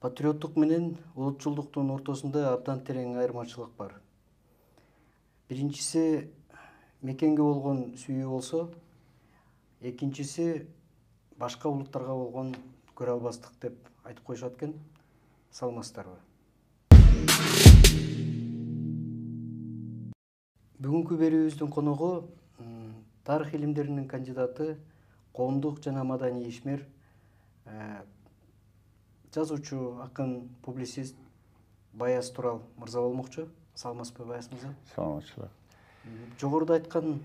патриоттук менен улутчулдуктун ортосунда абдан терең айырмачылык бар биринчиси мекенге болгон сүйүү болсо экинчиси башка улуттарга болгон көрө албастык деп айтып коюшат экен саламатсыздарбы бүгүнкү берүүбүздүн коногу тарых илимдеринин кандидаты коомдук жана маданий ишмер э, жазуучу акын публицист баяз турал мырза болмокчу саламатсызбы баяз мырза саламатчылык жогоруда айткан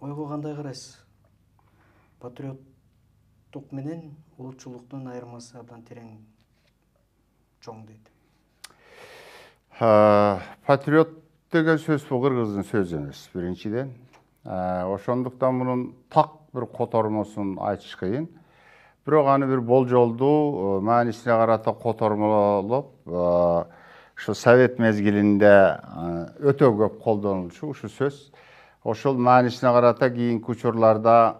ойго кандай карайсыз патриоттук менен улутчулуктун айырмасы абдан терең чоң дейт патриот деген сөз бул кыргыздын сөзү эмес биринчиден ошондуктан мунун так бир котормосун айтыш кыйын бирок аны бир болжолдуу маанисине карата котормолоп ушу совет мезгилинде өтө көп колдонулчу ушу сөз ошол маанисине карата кийинки учурларда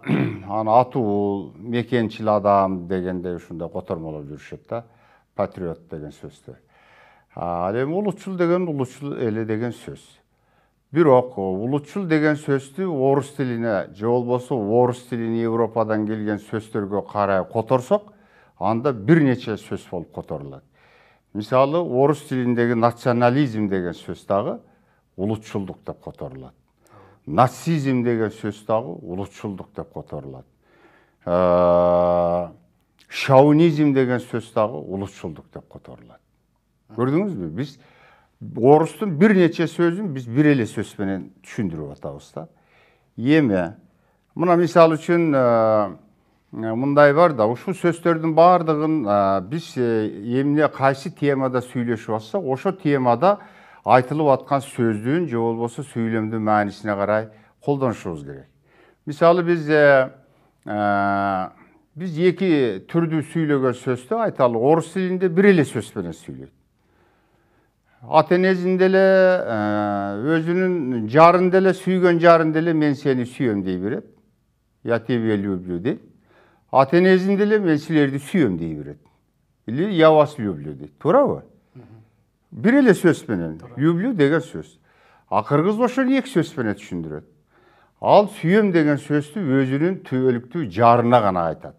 аны атуул мекенчил адам дегендей ушундай котормолоп жүрүшөт да патриот деген сөздү ал эми улутчул деген улутчул эле деген сөз бирок улутчул деген сөздү орус тилине же болбосо орус тилин европадан келген сөздөргө карай которсок анда бир нече сөз болуп которулат мисалы орус тилиндеги национализм деген сөз дагы улутчулдук деп которулат нацизм деген сөз дагы улутчулдук деп которулат шаунизм деген сөз дагы улутчулдук деп которулат көрдүңүзбү биз орыстың бірнеше сөзін біз бір эле сөз менен түшүндүрүп атабыз да эми мына мисалы үчүн э, э, мындай бар да ушул сөздөрдүн баардыгын э, биз эмне кайсы темада сүйлөшүп атсак ошол темада айтылып аткан сөздүн же болбосо сүйлөмдүн маанисине карай колдонушубуз керек мисалы биз биз эки түрдүү сүйлөгөн сөздү айталы орус тилинде бир эле сөз менен сүйлөйт ата деле өзүнүн жарын деле сүйгөн жарын деле мен сени сүйөм дей берет я тебя люблю дейт ата деле мен силерди сүйөм дей берет или я вас люблю дейт туурабы бир эле сөз менен люблю деген сөз кыргыз ошону эки сөз менен түшүндүрөт ал сүйөм деген сөздү өзүнүн түбөлүктүү жарына гана айтат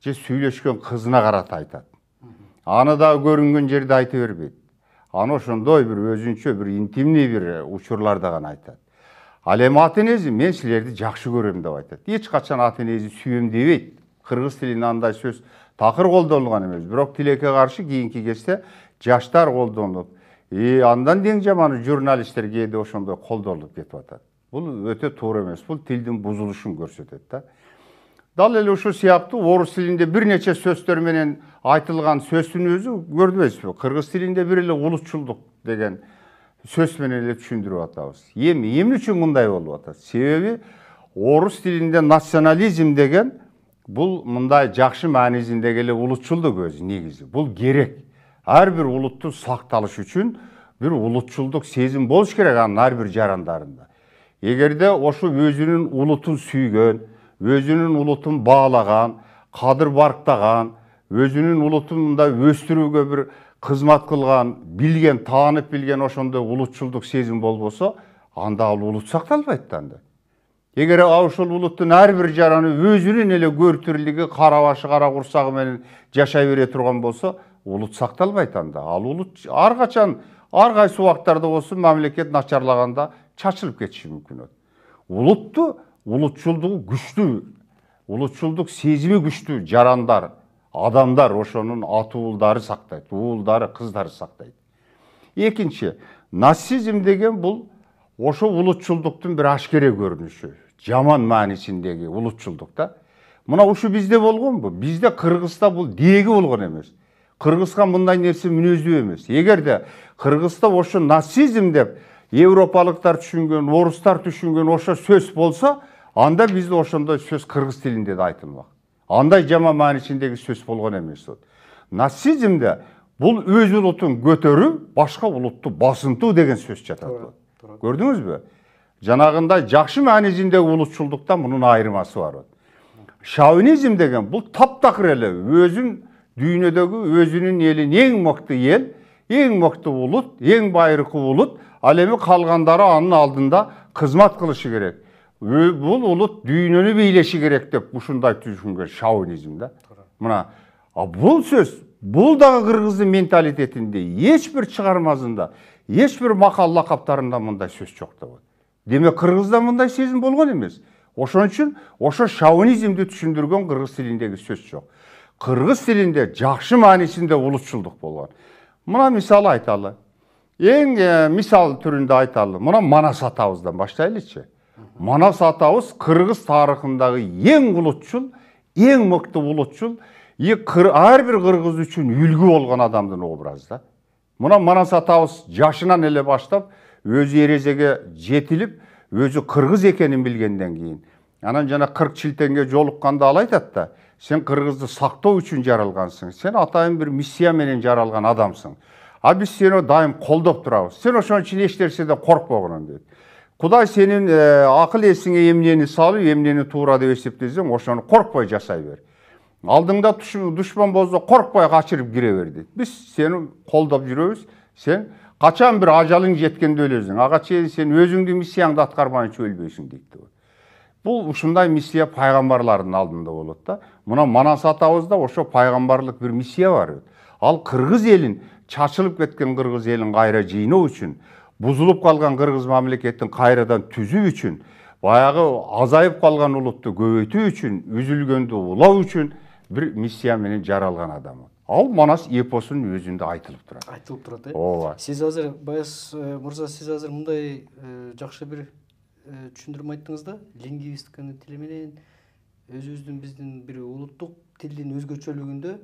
же сүйлөшкөн кызына карата айтат аны да көрүнгөн жерде айта бербейт ошондой бир өзүнчө бир интимный бир учурларда гана айтат ал эми ата энеси мен силерди жакшы көрөм деп айтат эч качан ата энеси сүйөм дебейт кыргыз тилинде андай сөз такыр колдонулган эмес бирок тилекке каршы кийинки кезде жаштар колдонуп и андан ден жаманы журналисттер кээде ошондой колдонуп кетип атат бул өтө туура эмес бул тилдин бузулушун көрсөтөт да дал эле ушул сыяктуу орус тилинде бир нече сөздөр менен айтылган сөздүн өзү көрдүбүзбү кыргыз тилинде бир эле улутчулдук деген сөз менен эле түшүндүрүп атабыз эми эмне үчүн мындай болуп атат себеби орус тилинде национализм деген бул мындай жакшы маанисиндеги эле улутчулдук өзү негизи бул керек ар бир улуттун сакталышы үчүн бир улутчулдук сезим болуш керек анын ар бир жарандарында эгерде ошо өзүнүн улутун сүйгөн өзінің ұлытын бағалаған қадыр барқтаған өзінің ұлытын да өстіруге бір қызмат қылған білген танып білген ошондой улутчулдук сезим болбосо анда ал улут сакталбайт да анда эгер ошол улуттун ар бир жараны өзүнүн эле көр тирлиги кара башы кара курсагы менен жашай бере турган болсо улут сакталбайт анда ал улут ар качан ар кайсы убактарда болсун мамлекет начарлаганда чачылып кетиши мүмкүн улутту улутчулдугу күчтүү улутчулдук сезими күчтүү жарандар адамдар ошонун атуулдары уулдары сактайт уулдары кыздары сактайт экинчи нацизм деген бул ошо улутчулдуктун бир ашкере көрүнүшү жаман маанисиндеги улутчулдук да мына ушу бизде болгонбу бизде кыргызда бул деги болгон эмес кыргызга мындай нерсе мүнөздүү эмес эгерде кыргызда ошо нацизм деп европалыктар түшүнгөн орустар түшүнгөн ошо сөз болсо анда бизде ошондой сөз кыргыз тилинде да айтылмак андай жаман маани сөз болгон эмес деп нацизмде бул өз улутун көтөрүү башка улутту басынтуу деген сөз жатат көрдүңүзбү жанагындай жакшы маани ичиндеги улутчулдуктан мунун айырмасы бар Шаунизм деген бул таптакыр эле өзүн дүйнөдөгү өзүнүн элин эң мыкты эл эң мыкты улут эң байыркы улут ал эми калгандары анын алдында кызмат кылышы керек бұл ұлыт дүйнөні бийлеши керек деп ушундай түшүнгөн шаунизм да мына бұл сөз бұл дағы қырғыздың менталитетінде ешбір шығармасында ешбір мақал лақаптарында мындай сөз жоқ деп демек қырғызда мындай сезім болған емес ошон үчүн ошо шаунизмди түшүндүргөн кыргыз тилиндеги сөз жок кыргыз тилинде жакшы маанисинде улутчулдук болгон мына мисалы айталы эң мисал түрүндө айталы мына манас атабыздан баштайлычы манас атабыз қырғыз тарихындағы ең ұлытшыл ең мықты ұлтшыл әрбір қырғыз үшін үлгі болған адамдын образы да мына манас атабыз жашынан эле баштап өзі ережеге жетіліп өзі қырғыз екенін білгенден кейін анан жана қырық шілтенге жолыққанда ал айтат да сен қырғызды сақтау үшін жаралғансың сен атайын бір миссия менен жаралған адамсың а біз сені дайым қолдап тұрамыз сен ошон үчүн эч нерседен коркпогун дейт құдай сенің ақыл есіңе емнені салып емнені тура деп есептесең ошоны қорықпай жасай бер алдыңда дұшпан болса қорықпай қашырып кіре бер біз сені қолдап жүреміз сен қачан бір ажалың жеткенде өлесің аға сен, сен өзіңдің миссияңды атқармайынша өлбейсің дейді бұл ушундай миссия пайғамбарлардың алдында болады да мына манас атабызда ошо пайғамбарлық бір миссия бар ал қырғыз елін чачылып кеткен қырғыз елін қайра жыйноо үшін бузулуп калган кыргыз мамлекетин кайрадан түзүү үчүн баягы азайып калган улутту көбөйтүү үчүн үзүлгөндү улоо үчүн бир миссия менен жаралган адам ал манас эпосунун өзүндө айтылып турат айтылып турат э ооба сиз азыр баяз мырза сиз азыр мындай жакшы бир түшүндүрмө айттыңыз да лингвистиканын тили менен өзүбүздүн биздин бир улуттук тилдин өзгөчөлүгүндө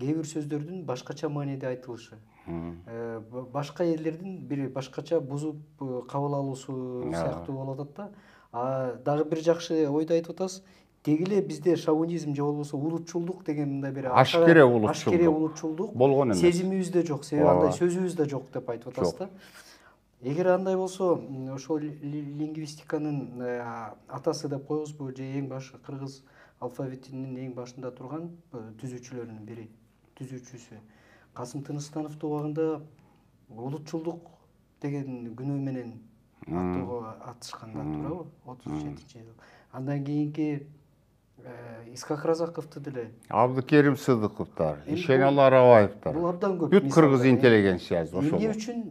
кээ бир сөздөрдүн башкача мааниде айтылышы Э, башка элдердин бир башкача бузуп э, кабыл алуусу сыяктуу болуп атат да а дагы бир жакшы ойду айтып атасыз деги эле бизде шовинизм же болбосо улутчулдук деген мындай бир ашкере улутчулдук ашкере улутчулдук болгон эмес сезимибиз да жок себеби андай сөзүбүз да жок деп айтып атасыз да эгер андай болсо ошол лингвистиканын э, атасы деп коебузбу же эң башы кыргыз алфавитинин эң башында турган түзүүчүлөрүнүн бири түзүүчүсү қасым тыныстанов туғанда ұлтшылдық деген күнөөменен атууга да туурабы отуз жетинчи жыл андан кийинки э, искак разаковду деле абдыкерим сыдыковдор ишеналы арабаевдер бул абдан көп бүт кыргыз интеллигенциясы ошол эмне үчүн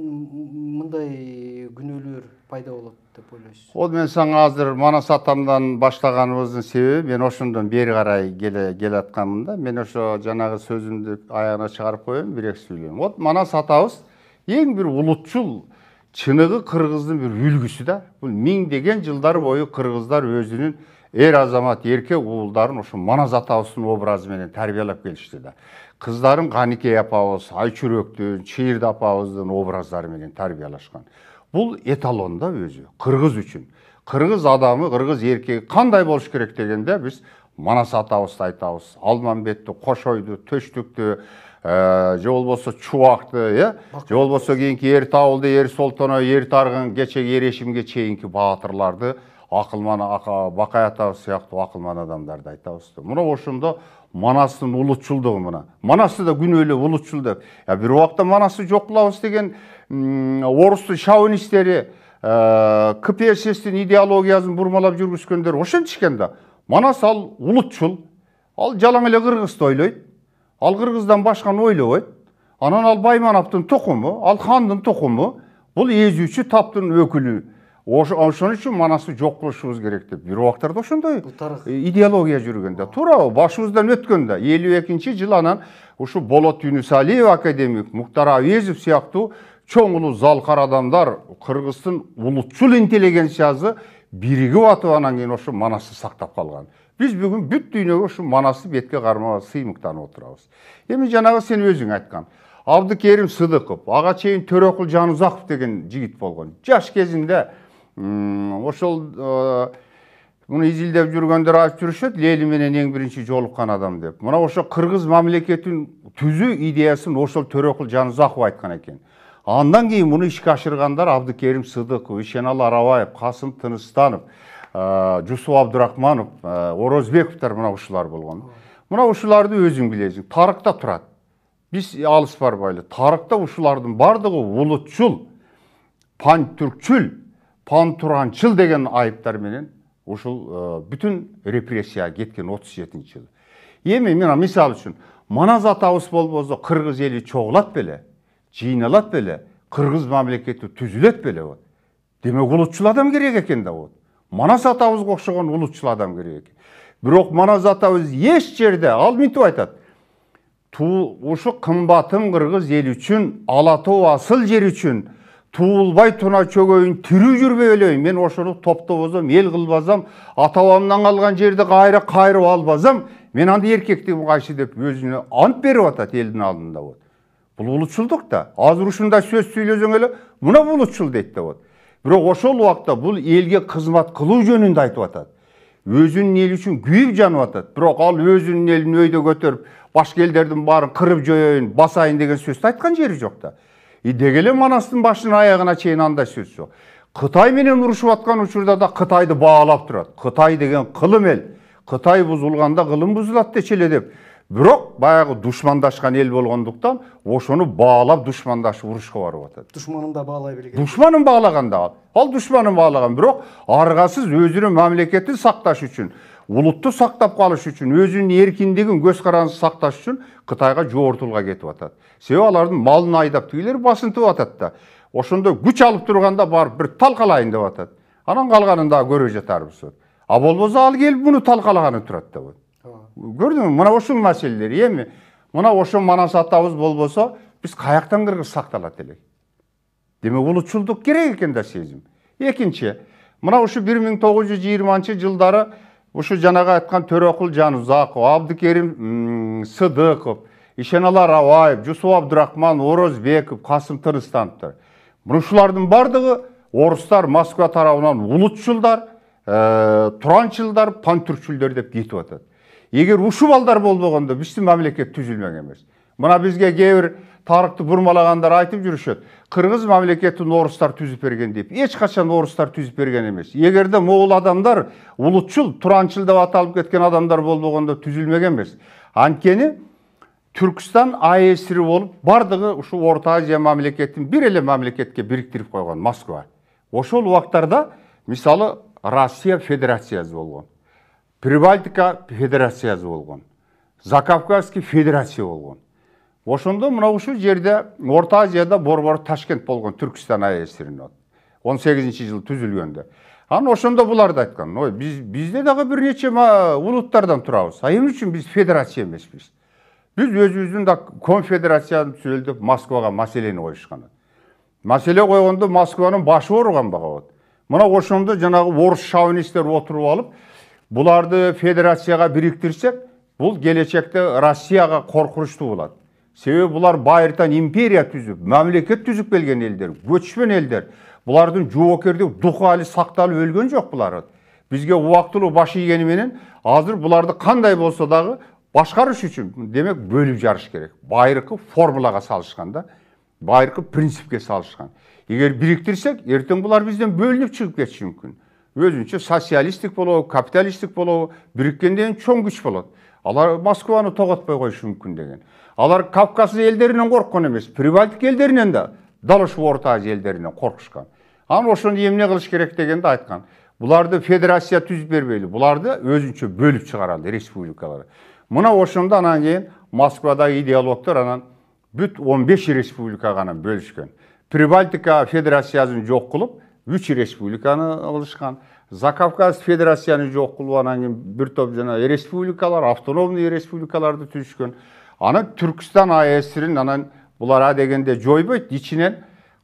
мындай күнөөлөр пайда болот деп ойлойсуз вот мен сага азыр манас атамдан баштаганыбыздын себеби мен ошондон бери карай келе да мен ошо жанагы сөзүмдү аягына чыгарып коеюн эки сүйлөйм вот манас атабыз эң бир улутчул чыныгы кыргыздын бир үлгүсү да бул миңдеген жылдар бою кыргыздар өзүнүн эр азамат эркек уулдарын ошо манас атабыздын образы менен тарбиялап келишти да кыздарын каникей апабыз айчүрөктүн чыйырды апабыздын образдары менен тарбиялашкан бул эталон да өзү кыргыз үчүн кыргыз адамы кыргыз эркеги кандай болуш керек дегенде биз манас атабызды айтабыз алмамбетти кошойду төштүктү же болбосо чубакты э же болбосо кийинки эр табылды эр солтоно эр таргын кечеги эрешимге чейинки баатырларды акылман бакай атабыз сыяктуу акылман адамдарды айтабыз да мына ошондо манастын улутчулдугу мына манасты да күнү улутчул деп бир убакта манасты жок кылабыз деген орустун шовинисттери кпсстин идеологиясын бурмалап жүргүзгөндөр ошентишкен да манас ал улутчул ал жалаң эле кыргызды ойлойт ал қырғыздан башканы ойлобойт э? анан ал баймановдун тукуму ал хандын бұл бул эзүүчү таптын өкүлү ошон үчүн манасы жок кылышыбыз керек деп Бір уақыттарда ошондой идеология жүргенде. да туурабы башыбыздан өткөн да элүү экинчи анан ушу болот юнусалиев академик муктар Авезов сыяктуу чоң улуу залкар адамдар кыргыздын улутчул интеллигенциясы биригип атып анан кийин ошо манасы сактап калган біз бүгін бүт дүйнөгө ушул манасты бетке кармага сыймыктанып отурабыз эми жанагы сен өзүң айткан абдыкерим сыдыков ага чейин төрөкул жанузаков деген жигит болгон жаш кезинде ошол муну изилдеп жүргөндөр айтып жүрүшөт ленин менен эң биринчи жолуккан адам деп мына ошол кыргыз мамлекетин түзүү идеясын ошол төрөкул жанузаков айткан экен андан кийин муну ишке ашыргандар абдыкерим сыдыков ишеналы арабаев касым тыныстанов Э, жусуп абдурахманов э, орозбековдор мына ушулар болгон мына ушуларды өзүң билесиң тарыкта турат биз алыс барбайлы тарыкта ушулардын баардыгы улутчул пантүркчүл пантуранчыл деген айыптар менен ушул э, бүтүн репрессия кеткен отуз жетинчи жылы эми мына мисалы үчүн манас атабыз болбосо кыргыз эли чогулат беле жыйналат беле кыргыз мамлекети түзүлөт беле вот демек улутчул адам керек экен да вот манас атабызға ұқсаған ұлтшыл адам керек екен бірақ манас атабыз еш жерде ал мынтіп айтады кымбатым қымбатым қырғыз ел үшін алатау асыл жер үшін туылбай туна чөгөйүн тирүү жүрбөй өлөйүн мен ошону топтобосом эл кылбасам ата бабамдан калган жерди кайра кайрып албасам мен анда эркектигим кайсы деп өзүнө ант берип атат элдин алдында вот бул улутчулдук да азыр ушундай сөз сүйлөсөң эле мына бул улутчул дейт да вот бирок ошол убакта бул элге кызмат кылуу жөнүндө айтып атат өзүнүн эли үчүн күйүп жанып атат бирок ал өзүнүн элин өйдө көтөрүп башка элдердин баарын кырып жоеюн басайын деген сөздү айткан жери жок да и деги эле манастын башынан аягына чейин андай сөз жок кытай менен урушуп аткан учурда да кытайды баалап турат кытай деген кылым эл кытай бузулганда кылым бузулат дечү эле деп бирок баягы душмандашкан эл болгондуктан ошону баалап душмандашып урушка барып атат душманын да бағалай билген душманын багалаган да ал душманын баалаган бирок аргасыз өзүнүн мамлекетин сакташ үчүн улутту сактап калыш үчүн өзүнүн эркиндигин көз карандысы сакташ үчүн кытайга жоортулга кетип атат себеби алардын малын айдап тигилер басынтып атат да ошондо күч алып турганда барып бир талкалайын деп атат анан калганын дагы көрө жатарбыз а болбосо ал келип муну талкалаганы турат да көрдің мына ошол маселелер эми мына ошо атабыз болбосо биз каяктан кыргыз сакталат элек демек улутчулдук керек экен да сезим экинчи мына ушу бир миң тогуз жүз жыйырманчы жылдары ушу жанагы айткан төрөкул жанузаков абдыкерим сыдыков ишеналы рабаев жусуп абдурахман орозбеков касым тырыстановдор мына ушулардын баардыгы орустар москва тарабынан улутчулдар туранчылдар пантүркчүлдөр деп кетип атат егер балдар болбогондо биздин мамлекет түзүлмөк емес. мына бизге кээ бир бұрмалағандар айтып жүрүшөт кыргыз мамлекетин орустар түзүп берген деп эч качан орустар түзүп берген эмес эгерде могул адамдар улутчул туранчыл деп аталып кеткен адамдар болбогондо түзүлмөк эмес анткени түркістан ай болып бардығы ушу орто азия мамлекетин бир эле мамлекетке бириктирип койгон москва ошол убактарда мисалы россия федерациясы болған прибалтика федерациясы болгон закавказский федерация болгон ошондо мына ушул жерде орто азияда борбор ташкент болгон түркістан әсірінен он сегизинчи жылы түзүлгөндө анан ошондо булар да айткан ой биз бизде дагы бир нече улуттардан турабыз а эмне үчүн биз федерация эмеспиз биз өзүбүздүн да конфедерацияны түзөлдүп москвага маселени коюшкан маселе койгондо москванын башы ооруган бага мына ошондо жанагы орус шовинисттер отуруп алып бұларды федерацияға біріктірсек бұл келешекте россияға қорқынышты болады себебі бұлар байыртан империя түзіп мемлекет түзіп келген елдер көшпен елдер бұлардың жуокерде духы әлі сақталып өлген жоқ бұлары бізге уақытылы баш менен азыр бұларды қандай болса дағы башкарыш үчүн демек бөліп жарыш керек байырқы формулаға салышкан да байырқы принципке салышқан егер бириктирсек эртең булар бізден бөлүнүп чыгып кетиши мүмкүн өзүнчө социалисттик болобу капиталисттик болобу бириккенден чоң күч болот алар москваны тоготпой коюшу мүмкүн деген алар кавказ элдеринен корккон эмес прибалтик элдеринен да дал ушул орто азия элдеринен коркушкан анан ошону эмне кылыш керек дегенді айткан буларды федерация түзүп бербейли буларды өзүнчө бөлүп чыгаралы республикалар мына ошондо анан кийин москвадагы идеологдор анан бүт он беш республикага анан бөлүшкөн прибалтика федерациясын жок кылып үч республиканы кылышкан закавказ федерацияны жок кылып анан кийин бир топ жана республикалар автономный республикаларды түзүшкөн анан түркістан асрин анан булар дегенде жойбойт ичинен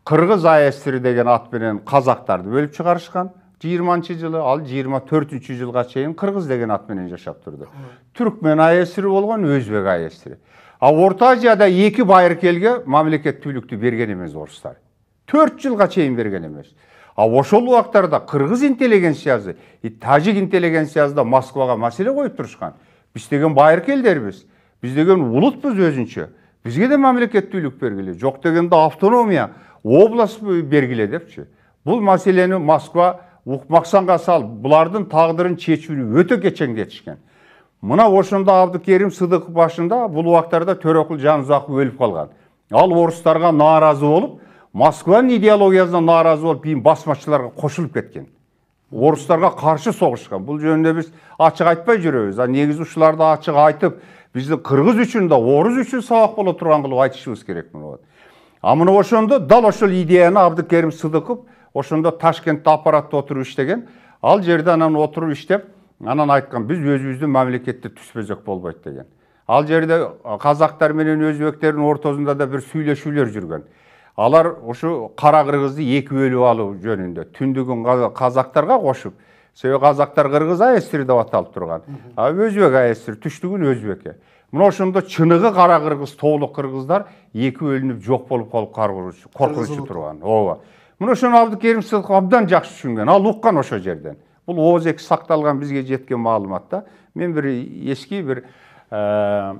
кыргыз асри деген ат менен казактарды бөлүп чыгарышкан жыйырманчы жылы ал жыйырма төртүнчү жылга чейин кыргыз деген ат менен жашап турду түркмен асри болгон өзбек асри а орто азияда эки байыркы элге мамлекеттүүлүктү берген эмес орустар төрт жылга чейин берген эмес а ошол убактарда кыргыз интеллигенциясы и тажик интеллигенциясы да москвага маселе коюп турушкан биз деген байыркы элдербиз биз деген улутпуз өзүнчө бизге да мамлекеттүүлүк бергиле жок дегенде автономия область бергиле депчи бул маселени москва укмаксанга салып булардын тагдырын чечүүнү өтө кечеңдетишкен мына ошондо абдыкерим сыдыков башында бул убактарда төрөкул жанузаков өлүп калган ал орустарга нааразы болуп москваның идеологиясына наразы болып кейін басмашыларға қошылып кеткен орыстарға қаршы согушкан бұл жөнінде біз ашық айтпай жүреміз а негізі ұшыларды ашық айтып бізді қырғыз үшін да орыс үшін сабақ бола тұрған қылып айтышыбыз керек мынау а мына ошондо дал ошол идеяны абдыкерим сыдыков ошондо ташкентте аппаратта отуруп иштеген ал жерде анан отуруп иштеп анан айткан биз өзүбүздүн мамлекетти түспезек болбойт деген ал жерде казактар менен өзбектердин ортосунда да бир сүйлөшүүлөр жүргөн алар ушу кара кыргызды эки бөлүп алуу жөнүндө түндүгүн казактарга кошуп себеби казактар кыргыз аэсир деп аталып турган а өзбек аэсир түштүгүн өзбеке мына ошондо чыныгы кара кыргыз тоолук кыргыздар эки бөлүнүп жок болуп калып коркунучу турган ооба мына ошону абдыкерим сыдыков абдан жакшы түшүнгөн ал уккан ошол жерден бул оозеки сакталган бизге жеткен маалымат да мен бир эски бир э,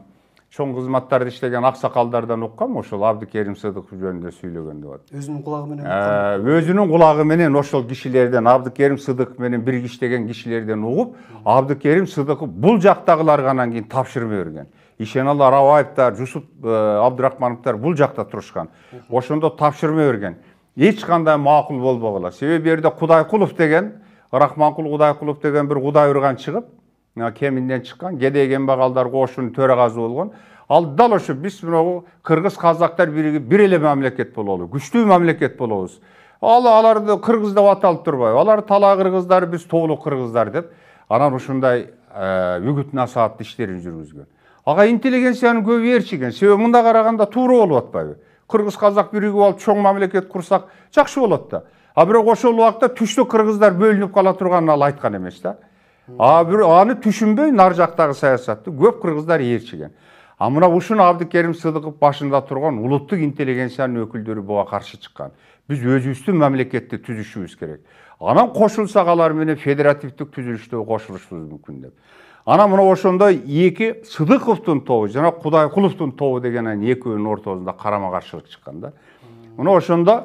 чоң кызматтарда иштеген аксакалдардан уккам ошол абдыкерим сыдыков жөнүндө сүйлөгөн деп атат өзүнүн кулагы менен ә, өзүнүн кулагы менен ошол кишилерден абдыкерим сыдыков менен бирге иштеген кишилерден угуп абдыкерим сыдыков бул жактагыларга анан кийин тапшырма берген ишеналы арабаевдар жусуп э, абдырахмановдор бул жакта турушкан ошондо тапшырма берген эч кандай макул болбогула себеби бул жерде кудайкулов деген рахманкул кудайкулов деген бир кудай урган чыгып кеминден чыккан кедей кембағалдар кошунун төрагасы болгон. ал дал ошо биз мынагу кыргыз казактар биригип бир эле мамлекет бололу күчтүү мамлекет болобуз ал аларды кыргыз деп аталып турбайбы алар талаа кыргыздар биз тоолук кыргыздар деп анан ушундай үгүт насаат иштерин жүргүзгөн ага интеллигенциянын көбү ээрчиген себеби мында караганда туура болуп атпайбы кыргыз казак биригип алып чоң мамлекет курсак жакшы болот да а бирок ошол убакта түштүк кыргыздар бөлүнүп кала турганын ал айткан эмес да аны түшүнбөй нар жактагы саясатты көп кыргыздар ээрчиген а мына ушун абдыкерим сыдыков башында турган улуттук интеллигенциянын өкүлдөрү буга каршы чыккан биз өзүбүздүн мамлекетти түзүшүбүз керек анан кошулсак алар менен федеративдик түзүлүштө кошулушубуз мүмкүн деп анан мына ошондо эки сыдыковдун тобу жана кудайкуловдун тобу деген экөөнүн ортосунда карама каршылык чыккан да мына ошондо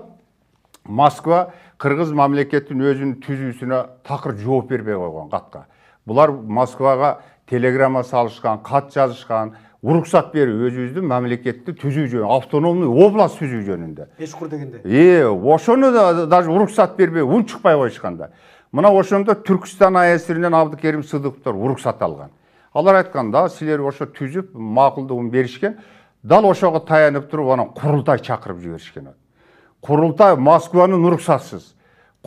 москва қырғыз мамлекеттің өзінің түзүүсүнө тақыр жооп бербей койгон қатқа Бұлар москваға телеграмма салышкан қат жазышкан уруксат берип өзүбүздүн мамлекетти түзүү жөнүндө автономный область түзүү жөнүндө эчкур дегенде э ошону да даже рұқсат бербей үн шықпай коюшкан да мына ошондо түркістан асиринен абдыкерим сыдыковдор уруксат алган алар айткан да силер ошо түзүп макулдугун беришкен дал ошого таянып туруп анан курултай чакырып жиберишкен құрылтай москваны рұқсатсыз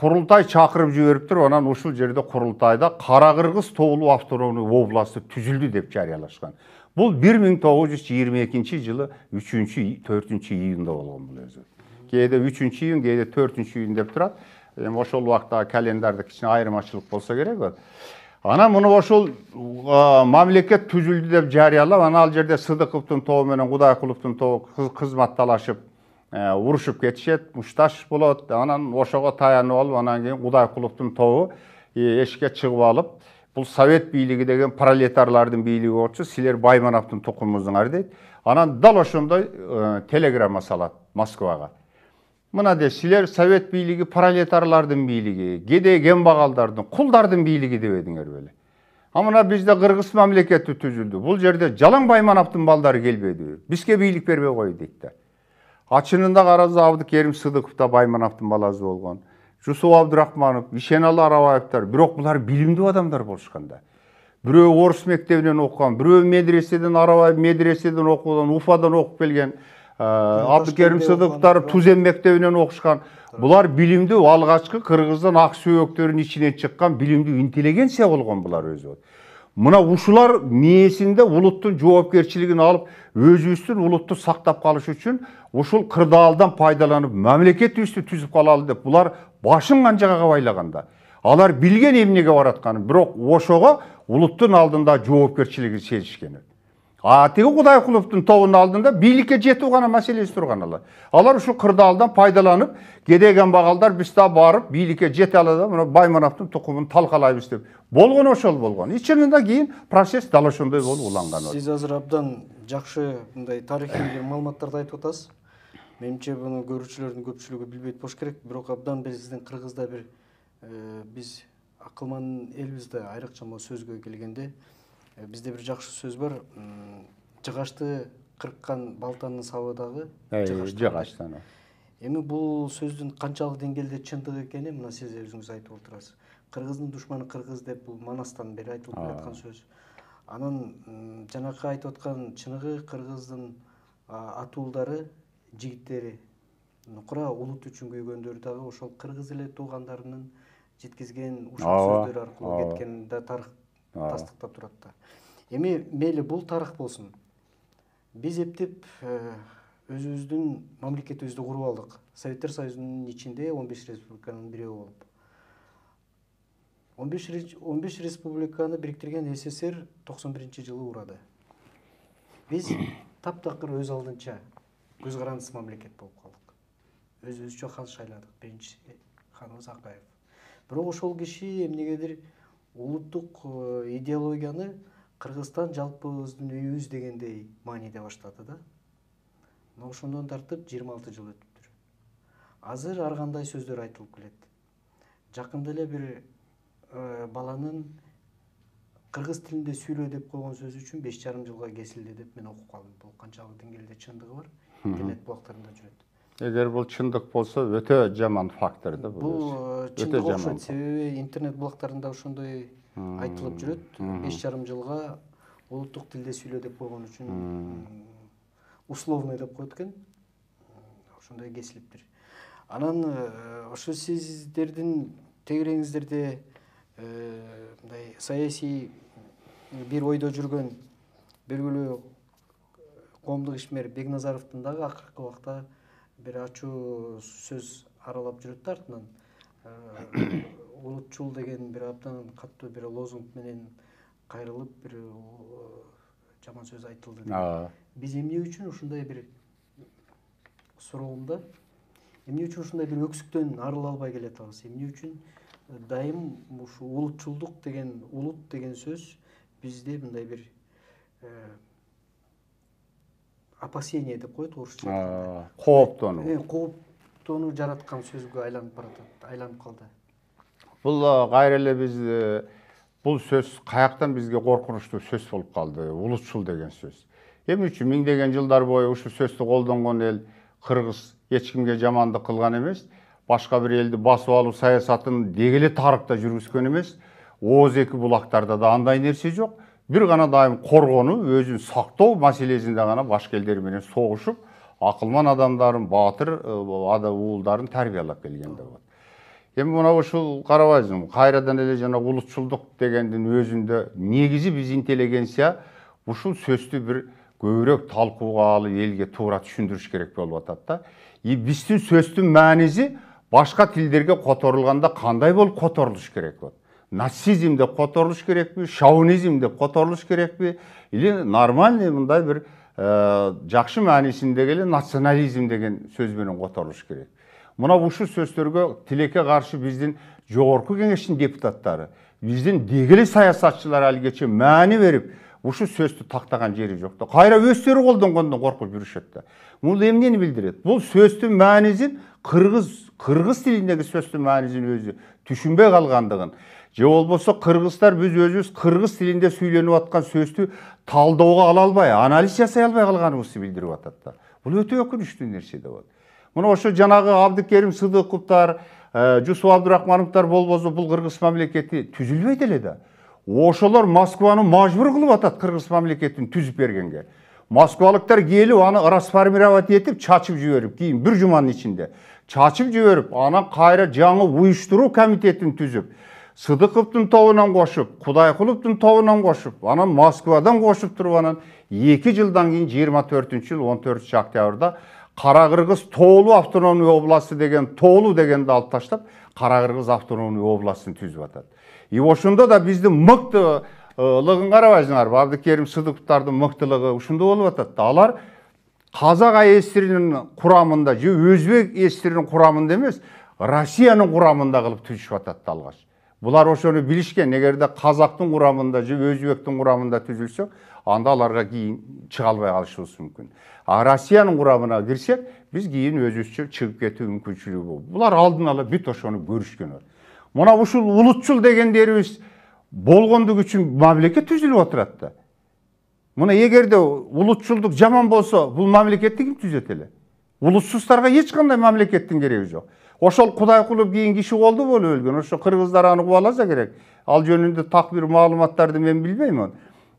құрылтай шақырып жіберіп тұр анан ушул жерде құрылтайда қара қырғыз тоолуу автономный областы деп жарыялашкан Бұл 1922 миң тогуз жүз жыйырма экинчи жылы үчүнчү төртүнчү июнда болгон бул өзү кээде үчүнчү июнь кээде деп турат эми ошол убактагы календарда кичине айырмачылык болса керек анан муну ошол мамлекет түзүлдү деп жарыялап анан ал жерде сыдыковдун тобу менен кудайкуловдун тобу кызматталашып урушуп кетишет мушташ болот анан ошого таянып алып анан кийин кудайкуловдун тобу эшикке чыгып алып бул совет бийлиги деген пролетарлардын бийлиги болчу силер баймановдун тукумусуңар дейт анан дал ошондой телеграмма салат москвага мына де силер совет бийлиги пролетарлардын бийлиги кедей кембагалдардын кулдардын бийлиги деп эдиңер беле а мына бизде кыргыз мамлекети түзүлдү бул жерде жалаң баймановдун балдары келбедиби бизге бийлик бербей койду дейт да Ачынында чынында Абды абдыкерим сыдыков да баймановдун баласы болгон жусуп абдырахманов Ишеналы арабаевтар бирок бұлар білімді адамдар болушкан да бирөө орус мектебинен окуган бирөө медреседен арабаев медреседен окуган уфадан оқып келген абдыкерим сыдыковтар тузен мектебінен окушкан бұлар білімді алғашқы қырғыздың ақ сөөктерінің ішінен шыққан білімді интеллигенция болған бұлар өзі мына ушулар мээсинде улуттун жоопкерчилигин алып өз өзүбүздүн улутту сактап калыш үчүн ушул кырдаалдан пайдаланып мамлекетибизди түзүп калалы деп бұлар башын канжагага байлаганда алар билген эмнеге баратканын бирок ошого улуттун алдында жоопкерчилигин сезишкен А атеке құдайқұловтың тобының алдында билікке жету ғана мәселесі тұрған алар алар ұшу қырдалдан пайдаланып кедеген бағалдар бізді барып билікке жете алады мына баймановтың тұқымын талқалаймыз деп болған ошол болған и чынында кейін процесс дала ошондой болуп уланган сиз азыр абдан жакшы мындай тарыхый маалыматтарды айтып атасыз менимче бұны көрүүчүлөрдүн көпчүлүгү билбейт болуш керек бирок абдан бир сиздин кыргызда бир э, биз акылман элибизде айрыкча могу сөзгө келгенде Э, бізде бір жақсы сөз бар жығашты қырыққан балтаны сабадағы жығаштан эми бул сөздүн канчалык деңгээлде чындык экени мына сиз өзүңүз айтып отурасыз кыргыздын душманы кыргыз деп бул манастан бери айтылып келаткан сөз анан жанакы айтып аткан чыныгы кыргыздын атуулдары жигиттери нукура улут үчүн күйгөндөр дагы ошол кыргыз эле туугандарынын жеткизген ушул сөздөр аркылуу кеткен да тастыктап турат да эми мейли бул тарых болсун биз эптеп э, өзүбүздүн мамлекетибизди куруп алдык советтер союзунун ичинде он беш республиканын бирөө болуп он республиканы бириктирген ссср токсон биринчи жылы урады биз таптакыр өз алдынча көз карандысыз мамлекет болуп калдык өзүбүзчө хан шайладык биринчи ханыбыз акаев бирок ошол киши эмнегедир улуттук э, идеологияны кыргызстан жалпы үйүбүз дегендей мааниде баштады да мына ошондон тартып жыйырма алты жыл өтүптүр азыр ар кандай сөздөр айтылып келет жакында эле бир ә, баланын кыргыз тилинде сүйлө деп койгон сөзү үчүн беш жарым жылга кесилди деп мен окуп калдым бул канчалык деңгээлде чындыгы бар интернет булактарында жүрөт эгер бул чындык болсо өтө жаман фактор да бул чындык окшойт себеби интернет булактарында ошондой айтылып жүреді беш жарым жылға ұлттық тілде сөйле деп қойған үшін условный деп қойды екен ошондой кесилиптир анан э, ошо сиздердин тегерегиңиздерде э, мындай саясий бир ойдо жүргөн белгилүү э, коомдук ишмер бекназаровдун дагы акыркы убакта бир ачуу сөз аралап жүрөт да артынан ұлтшыл деген бір абдан қатты бір лозунг менен кайрылып бир э, жаман сөз айтылды деп біз эмне үшін ушундай бир суроомда эмне үчүн ушундай бир өксүктөн арыла албай келе атабыз эмне үчүн э, дайым ушу улутчулдук деген улут деген сөз бизде мындай бир э, опасение деп коет орусча кооптонуу кооптонуу жараткан сөзгө айланып баратат айланып калды бұл қайрелі біз бұл сөз қаяқтан бізге қорқынышты сөз болып қалды ұлытшыл деген сөз эми үчүн миңдеген жылдар бою ушул сөздү колдонгон эл кыргыз эч кимге жамандык кылган эмес башка бир элди басып алуу саясатын деги эле тарыкта жүргүзгөн эмес ооз булактарда да андай нерсе жок бир гана дайым коргонуу өзүн сактоо маселесинде гана башка элдер менен согушуп акылман адамдарын баатыр уулдарын тарбиялап келген эми мына ушул карабайсызбы кайрадан эле жана улутчулдук дегендин өзүндө негизи биз интеллигенция ушул сөздү бир көбүрөөк талкууга алып элге туура түшүндүрүш керек болуп атат да и биздин сөздүн мааниси башка тилдерге которулганда кандай болуп которулуш керек вот нацизм деп которулуш керекпи шовинизм деп которулуш керекпи или нормальный мындай бир жакшы маанисиндеги эле национализм деген сөз менен которулуш керек мына ушу сөздөргө тилекке каршы биздин жогорку кеңештин депутаттары биздин дегиле саясатчылар алгече маани берип ушу сөздү тактаган жери жок да кайра өздөрү колдонгондон коркуп жүрүшөт да бул эмнени билдирет бул сөздүн маанисин кыргыз кыргыз тилиндеги сөздүн маанисин өзү түшүнбөй калгандыгын же болбосо кыргыздар биз өзүбүз кыргыз тилинде сүйлөнүп аткан сөздү талдоого ала албай анализ жасай албай калганыбызды билдирип атат да бул өтө өкүнүчтүү нерсе да мына ошо жанагы абдыкерим сыдыковдор э, жусуп абдурахмановдор болбосо бул кыргыз мамлекети түзүлбөйт эле да ошолор москваны мажбур кылып атат кыргыз мамлекетин түзүп бергенге москвалыктар келип аны расформировать этип чачып жиберип кийин бир жуманын ичинде чачып жиберип анан кайра жаңы уюштуруу комитетин түзүп сыдыковдун тобунан кошуп кудайкуловдун тобунан кошуп анан москвадан кошуп туруп анан эки жылдан кийин жыйырма төртүнчү жыл он төртүнчү октябрда қара қырғыз тоолу автономный областы деген тоолу дегенді алып таштап қара қырғыз автономный областын түзіп атады и ошондо да биздин мыктылыгын карабайсыңарбы абдыкерим сыдыковдардын мыктылыгы ушунда болуп атат да алар қазақ эсиринин құрамында же өзбек эсиринин курамында эмес россиянын құрамында қылып түзішіп атат алгач бұлар ошону билишкен эгерде казактын курамында же өзбектин курамында түзүлсө анда аларга кийин чыга албай калышыбыз мүмкүн а россиянын курамына кирсек биз кийин өзүбүзчө чыгып кетүү мүмкүнчүлүгү болот булар алдын ала бүт ошону көрүшкөнөр мына ушул улутчул дегендерибиз болгондугу үчүн мамлекет түзүлүп отурат да мына эгерде улутчулдук жаман болсо бул мамлекетти ким түзөт эле эч ешқандай мамлекеттің керегі жоқ ошол кудайкулов кийин киши болду болуп өлгөн ошо кыргыздар аны кубаласа керек ал жөнүндө так бир маалыматтарды мен билбейм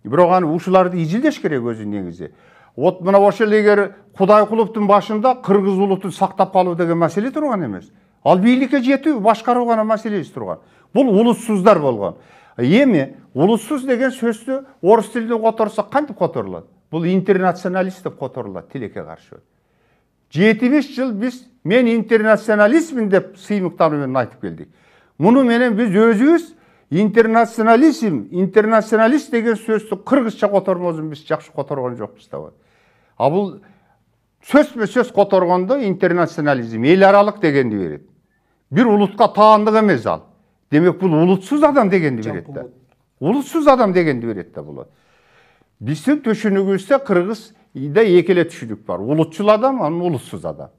бирок аны ушуларды ижилдеш керек өзү негизи вот мына ошол эгер кудайкуловдун башында кыргыз улутун сактап калуу деген маселе турган эмес ал бийликке жетүү башкаруу гана маселеси турган бул улутсуздар болгон эми улутсуз деген сөздү орус тилине которсок кантип которулат бул интернационалист деп которулат тилекке каршы жетимиш жыл биз мен интернационалистмин деп сыймыктар менен айтып келдик муну менен биз өзүбүз интернационализм интернационалист деген сөздү кыргызча котормозун биз жакшы которгон жокпуз дагы а бул сөзбө сөз которгондо интернационализм эл аралык дегенди берет бир улутка таандык эмес ал демек бул улутсуз адам дегенди берет да улутсуз адам дегенди берет да бул биздин түшүнүгүбүздө кыргыз да эки эле бар улутчул адам анан улутсуз адам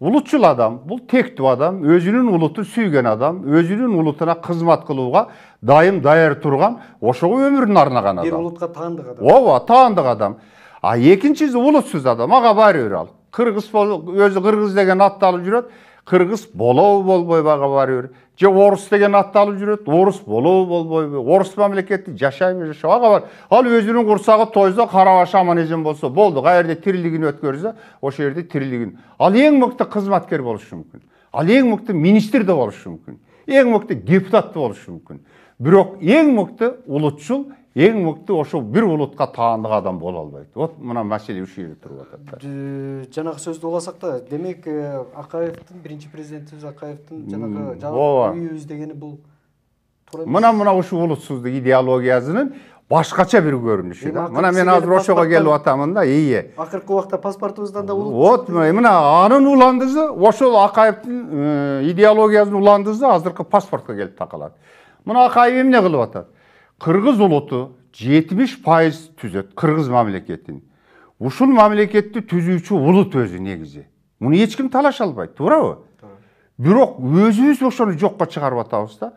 улутчул адам бул тектүү адам өзүнүн улутун сүйгөн адам өзүнүн улутуна кызмат кылууга дайым даяр турган ошого өмүрүн арнаган адам бир улутка таандык адам ооба таандык адам а экинчиси улутсуз адам ага баары бир ал кыргыз өзү кыргыз деген атты алып жүрөт қырғыз болобу болбойбайга бара бер же орус деген атты алып жүрөт орус болобу болбойбу орус мамлекети жашайбы жашабайга бар ал өзүнүн курсагы тойзо кара башы аман эжен болсо болду жерде тирилигин өткөрсө ошол жерде тирилигин ал эң мыкты кызматкер болушу мүмкүн ал эң мыкты министр да болушу мүмкүн эң мыкты депутат да болушу мүмкүн бирок эң мыкты улутчул ең мықты ошо бир улутка таандык адам боло албайт вот мына маселе ушул жерде туруп атат да жанагы сөздү уласак да демек э, акаевдин биринчи президентибиз акаевдин жанагы ооба үйүбүз дегени бул туура мына мына ушул улутсуздук идеологиясынын башкача бир көрүнүшү да мына мен азыр ошого келип атамын да ие акыркы убакта паспортубуздан да вот мына анын уландысы ошол акаевдин э, идеологиясынын уландысы азыркы паспортко келип такалат мына акаев эмне кылып атат қырғыз улуту 70 пайыз түзет қырғыз мамлекетін ушул мамлекетти түзүүчү улут өзү негизи муну эч ким талаша албайт туурабы бирок өзүбүз ошону жокко чыгарып атабыз да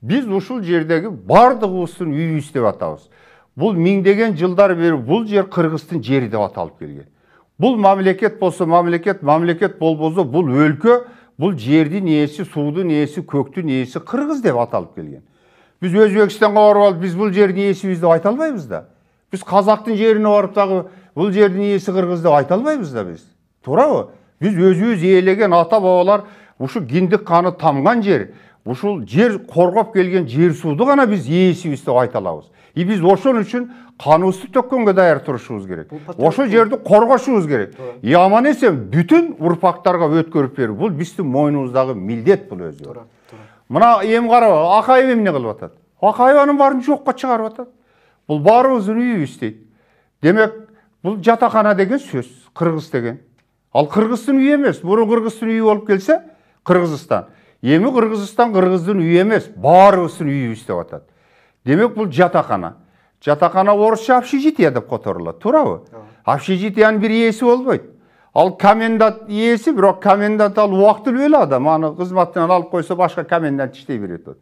биз ушул жердеги баардыгыбыздын үйүбүз деп атабыз бул миңдеген жылдар бери бул жер кыргыздын жери деп аталып келген бул мамлекет болсо мамлекет мамлекет болбосо бул өлкө бул жердин ээси суудун ээси көктүн ээси кыргыз деп аталып келген біз өзбекстанға барып алып біз бұл жердің иесіміз деп айта алмаймыз да біз қазақтың жеріне барып тағы бұл жердің иесі қырғыз деп айта алмаймыз да біз тура ғой біз өзіміз иелеген ата бабалар ұшы гендік қаны тамған жер ұшыл жер қорғап келген жер суды ғана біз иесіміз деп айта аламыз и біз ошон үшін қанымызды төккенге даяр тұрышуымыз керек ошо жерді қорғашуымыз керек и аман есен бүтін ұрпақтарға өткөрүп беру бұл біздің мойнымыздағы милдет бұл өзі мына эми карап акаев эмне кылып атат акаев анын баарын жокко чыгарып атат бул баарыбыздын үйүбүз дейт демек бул жатакана деген сөз кыргыз деген ал кыргыздын үйү эмес мурун кыргыздын үйү болуп келсе кыргызстан эми кыргызстан кыргыздын үйү эмес баарыбыздын үйүбүз деп атат демек бул жатакана жатакана орусча общежитие деп которулат туурабы общежитиянын бир ээси болбойт ал комендант иесі бирок комендант ал убактылуу өлі адам аны кызматынан алып қойса, башка комендант иштей береді. ол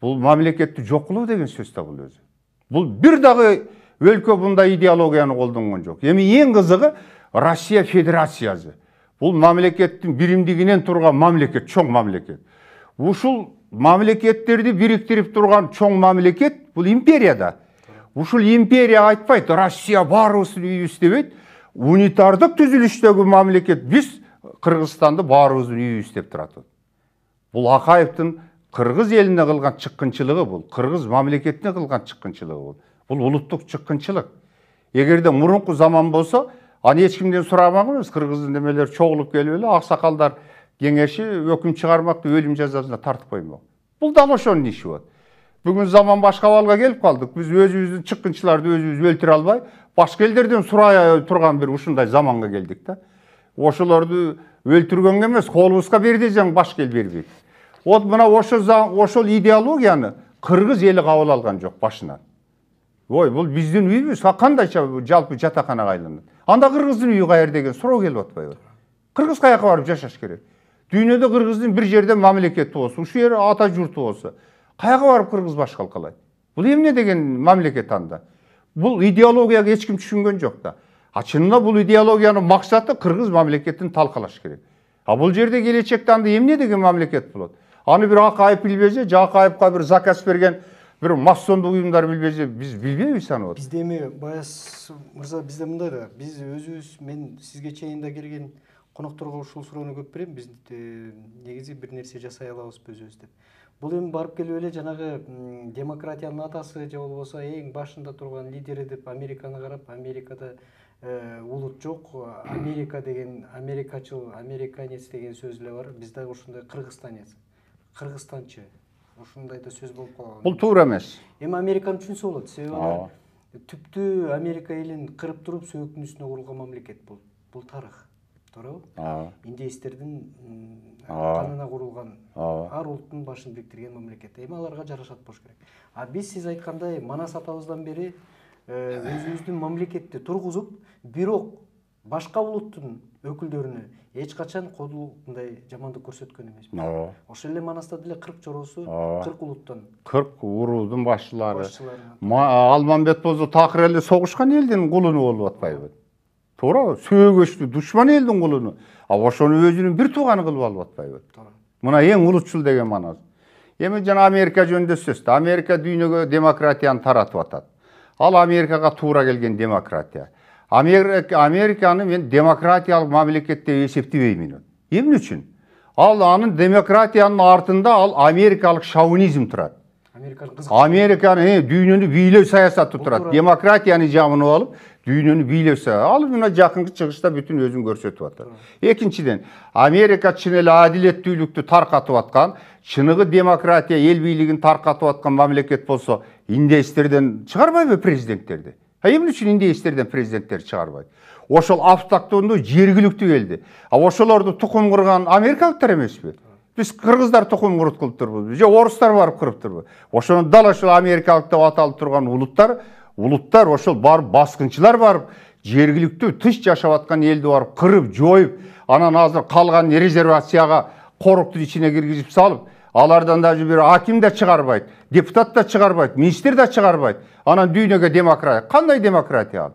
бул мамлекетти жок деген сөз да өзі. Бұл бір дағы дагы өлкө мындай идеологияны колдонгон жоқ. Емі ең қызығы россия федерациясы Бұл мамлекеттің биримдигинен тұрған мамлекет чоң мамлекет ушул мамлекеттерді бириктирип тұрған чоң мамлекет бұл империяда да империя айтпайды, россия баарыбыздын үйүбүз дебейт унитардық түзіліштегі мемлекет біз қырғызстанды баарыбыз үйіміз деп тұрады бұл акаевдин қырғыз еліне қылған шыққыншылығы бұл қырғыз мемлекетіне қылған шыққыншылығы бұл бұл ұлттық шыққыншылық егер де заман болса аны ешкімден сұрамаңыз қырғыздың немелері чоғылып келіп еле ақсақалдар кеңеші өкім шығармақты өлім жазасына тартып қоймақ бұл дал ошонун иши болады бүгін заман башка абалга келип калдык биз өзүбүздүн чыккынчыларды өзүбүз өлтүрө албай башка элдерден сурай турган бир ушундай заманга келдик да ошолорду өлтүргөнгө эмес колубузга берди десең, башка эл бербейт вот мына ошо ошол идеологияны кыргыз эли кабыл алган жок башынан ой бул биздин үйүбүз а кандайча жалпы жатаканага айланат анда кыргыздын үйү каер деген суроо келип атпайбы кыргыз каяка барып жашаш керек дүйнөдө кыргыздын бир жерде мамлекети болсо ушул жер ата журту болсо қаяққа барып кіргізбашқа қалай бұл эмне деген мемлекет анда бұл идеологияға ешкім түсінген жоқ та а шынында бұл идеологияның мақсаты қырғыз мемлекетін талқылаш керек а бұл жерде келешекте анда эмне деген мамлекет болады аны бір акаев билбесе жақаевқа бір заказ берген бір массондук ұйымдар билбесе біз билбейбиз аны бізде эми баяс мырза бізде мындай да біз өзүбүз мен сизге чейин да келген конокторго ушул суроону көп берем биз негизи бир нерсе жасай алабызбы өзүбүз деп бұл енді барып келіп эле жанагы демократиянын атасы же болбосо эң башында турган лидери деп американы карап америкада э, улут жок америка деген америкачыл американец деген сөз эле бар биз дагы ушундай кыргызстанец кыргызстанчы ушундай да сөз болуп калган бул туура эмес эми американы түшүнсө болот себеби алар түптү америка элин кырып туруп сөөктүн үстүнө курулган мамлекет бул бул тарых туурабы ооба индеецтердин қанына құрылған ар ұлттың башын біріктірген мемлекет эми аларга жарашат болуш керек а биз сиз айткандай манас атабыздан бери э, өзүбүздүн мамлекетти тургузуп бирок башка улуттун өкүлдөрүнө эч качан кодул мындай жамандык көрсөткөн эмеспиз ооба ошол эле манаста деле кырк чоросу кырк улуттан кырк уруудун башчылары алмамбет болсо такыр эле согушкан элдин кулуну болуп атпайбы туура сөйгөшті душман элдин кулуну а ошону өзүнүн бир тууганы кылып алып атпайбы туура мына эң улутчул деген маанасы эми жана америка жөнүндө сөз америка дүйнөгө демократияны таратып атат ал америкага туура келген демократия американы мен демократиялык мамлекет деп эсептебеймин эмне үчүн ал анын демократиянын артында ал америкалык шаунизм турат Американы дүйнөнү бийлөө саясаты турат демократияны жамынып алып дүйнөнү бийлесе ал мына жакынкы чыгышта бүтүн өзүн көрсөтүп атат экинчиден америка чын эле адилеттүүлүктү таркатып аткан чыныгы демократия эл бийлигин таркатып аткан мамлекет болсо индеецтерден чыгарбайбы президенттерди а эмне үчүн индеецтерден президенттерди чыгарбайт ошол автоктонду жергиликтүү элди а ошолорду тукум курган америкалыктар эмеспи биз кыргыздар тукум куруп же орустар барып кырыптырбы ошондон дал ошол америкалык деп аталып турган улуттар улуттар ошол барып баскынчылар барып жергиликтүү тыш жашап аткан элди барып кырып жоюп анан азыр калган резервацияга коруктун ичине киргизип салып алардан даже бир аким да чыгарбайт депутат да чыгарбайт министр да чыгарбайт анан дүйнөгө демократия кандай демократия ал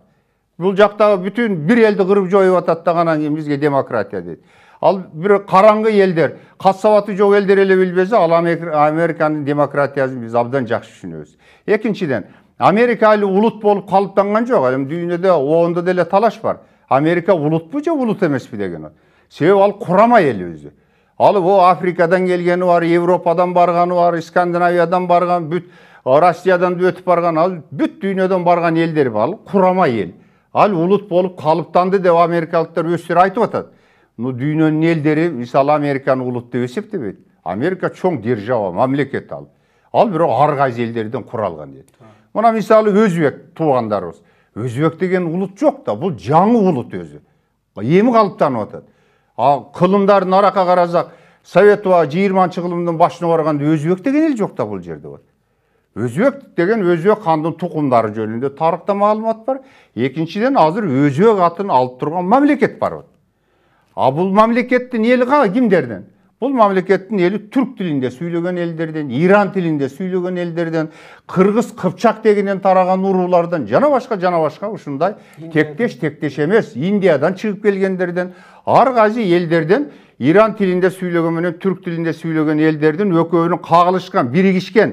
бул жактагы бүтүн бир элди кырып жоюп атат дагы анан бизге демократия дейт ал бир караңгы элдер кат жок элдер эле билбесе ал американын демократиясын биз абдан жакшы түшүнөбүз экинчиден Америка әлі ұлт болып қалыптанған жоқ әлім дүйнеде оғында деле талаш бар америка ұлытпы же ұлыт бі деген себебі ал құрама ел өзі ал ол африкадан келгені бар европадан барғаны бар скандинавиядан барған бүт россиядан өтіп барған ал бүт дүйнөдөн барған елдер бар құрама ел ал ұлыт болып қалыптанды деп америкалықтар өздері айтып атат ну дүйнөнүн елдері мысалы американы улут деп эсептебейт америка чоң держава мамлекет ал ал бирок ар кайсы құралған куралган мына мысалы өзбек туғандарымыз өзбек деген ұлт жоқ та бұл жаңы ұлт өзі емі қалыптанып жатады ал қылымдарын араққа қарасақ совет жиырманшы қылымның басына барғанда өзбек деген ел жоқ та бұл жерде бар өзбек деген өзбек ханның тұқымдары жөнінде тарихта мағлұмат бар екіншіден азыр өзбек атын алып тұрған мемлекет бар а бұл елі нелі кімдерден бұл мамлекеттің елі түрк тілінде сөйлеген елдерден иран тілінде сөйлеген елдерден қырғыз қыпшақ дегеннен тараған уруулардан жана башқа жана башқа ушундай тектеш тектеш емес индиядан шығып келгендерден ар елдерден иран тілінде сүйлөгөн менен түрк тілінде сөйлеген элдердин экөөнүн кагылышкан биригишкен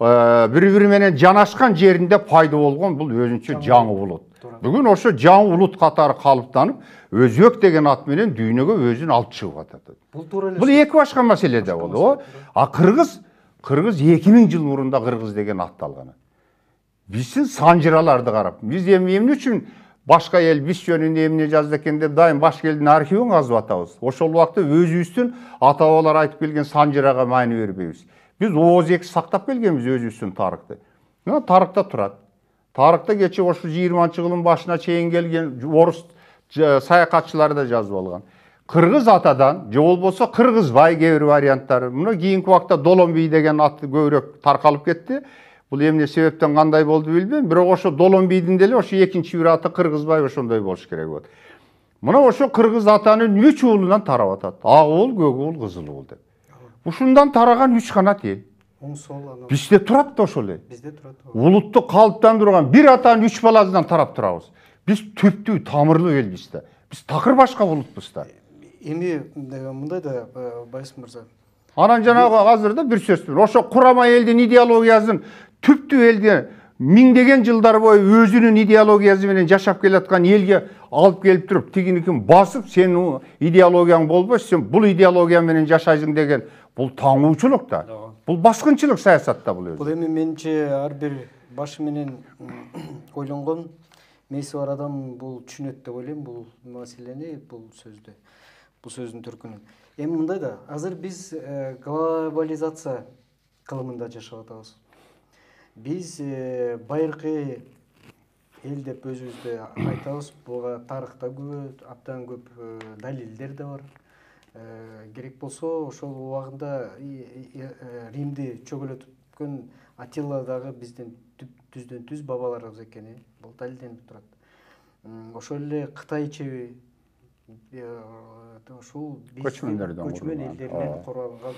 бір бири бири менен жанашкан жеринде пайда болгон бул өзүнчө жаңы болот бүгін ошо жаңы улут қатары калыптанып өзбек деген ат атменен дүйнөгө өзін алып шығып туура бұл бул эки екі маселе да бул ол а кыргыз кыргыз екі миң жыл мурунда да қырғыз деген атты алган биздин санжыраларды биз эми эмне үчүн башка эл биз жөнүндө эмне жазды экен деп дайым башка элдин архивин казып атабыз ошол убакта өзүбүздүн ата бабалар айтып келген санжырага маани бербейбиз биз ооз эки сактап келгенбиз өзүбүздүн тарыхты мына тарыхта турат тарыхта кече ошо жыйырманчы кылымдын башына чейин келген орус саякатчылары да жазып алган кыргыз атадан же болбосо кыргыз кээ бир варианттары мына кийинки убакта долонбий деген аты көбүрөөк таркалып кетти бул эмне себептен кандай болду билбейм бирок ошо долонбийдин деле ошо экинчи бир аты кыргызбай ошондой болуш керек болот мына ошо кыргыз атанын үч уулунан тарап атат ак уул көк уул кызыл уул деп ушундан тараган үч канат эл бизде турат да ошол эле бизде турат улутту калыптандырган бир атанын үч баласынан тарап турабыз биз түптүү тамырлуу элбиз да биз такыр башка улутпуз да эми мындай да байыс мырза анан жанагы азыр да бир сөз ошо курама элдин идеологиясын түптүү элге миңдеген жылдар бою өзүнүн идеологиясы менен жашап келаткан элге алып келип туруп тигиникин басып сенин идеологияң болбош сен бул идеология менен жашайсың деген бұл таңуучулук бұл басқыншылық саясатта бұл өзі бұл эми менимче ар бир башы менен ойлонгон мээси бар адам бул түшүнөт деп ойлойм бул маселени бул сөздү бул сөздүн төркүнүн эми мындай да азыр биз глобализация кылымында жашап атабыз биз байыркы эл деп өзүбүздү айтабыз буга тарыхта көп абдан көп далилдер да бар Э, керек болсо ошол убагында э, римди чөгөлөткөн атилла дагы биздин түздөн түз бабаларыбыз экени э, бул далилденип турат ошол эле кытай чеби ушул көчмөндөрдүн көчмөн элдерден куралган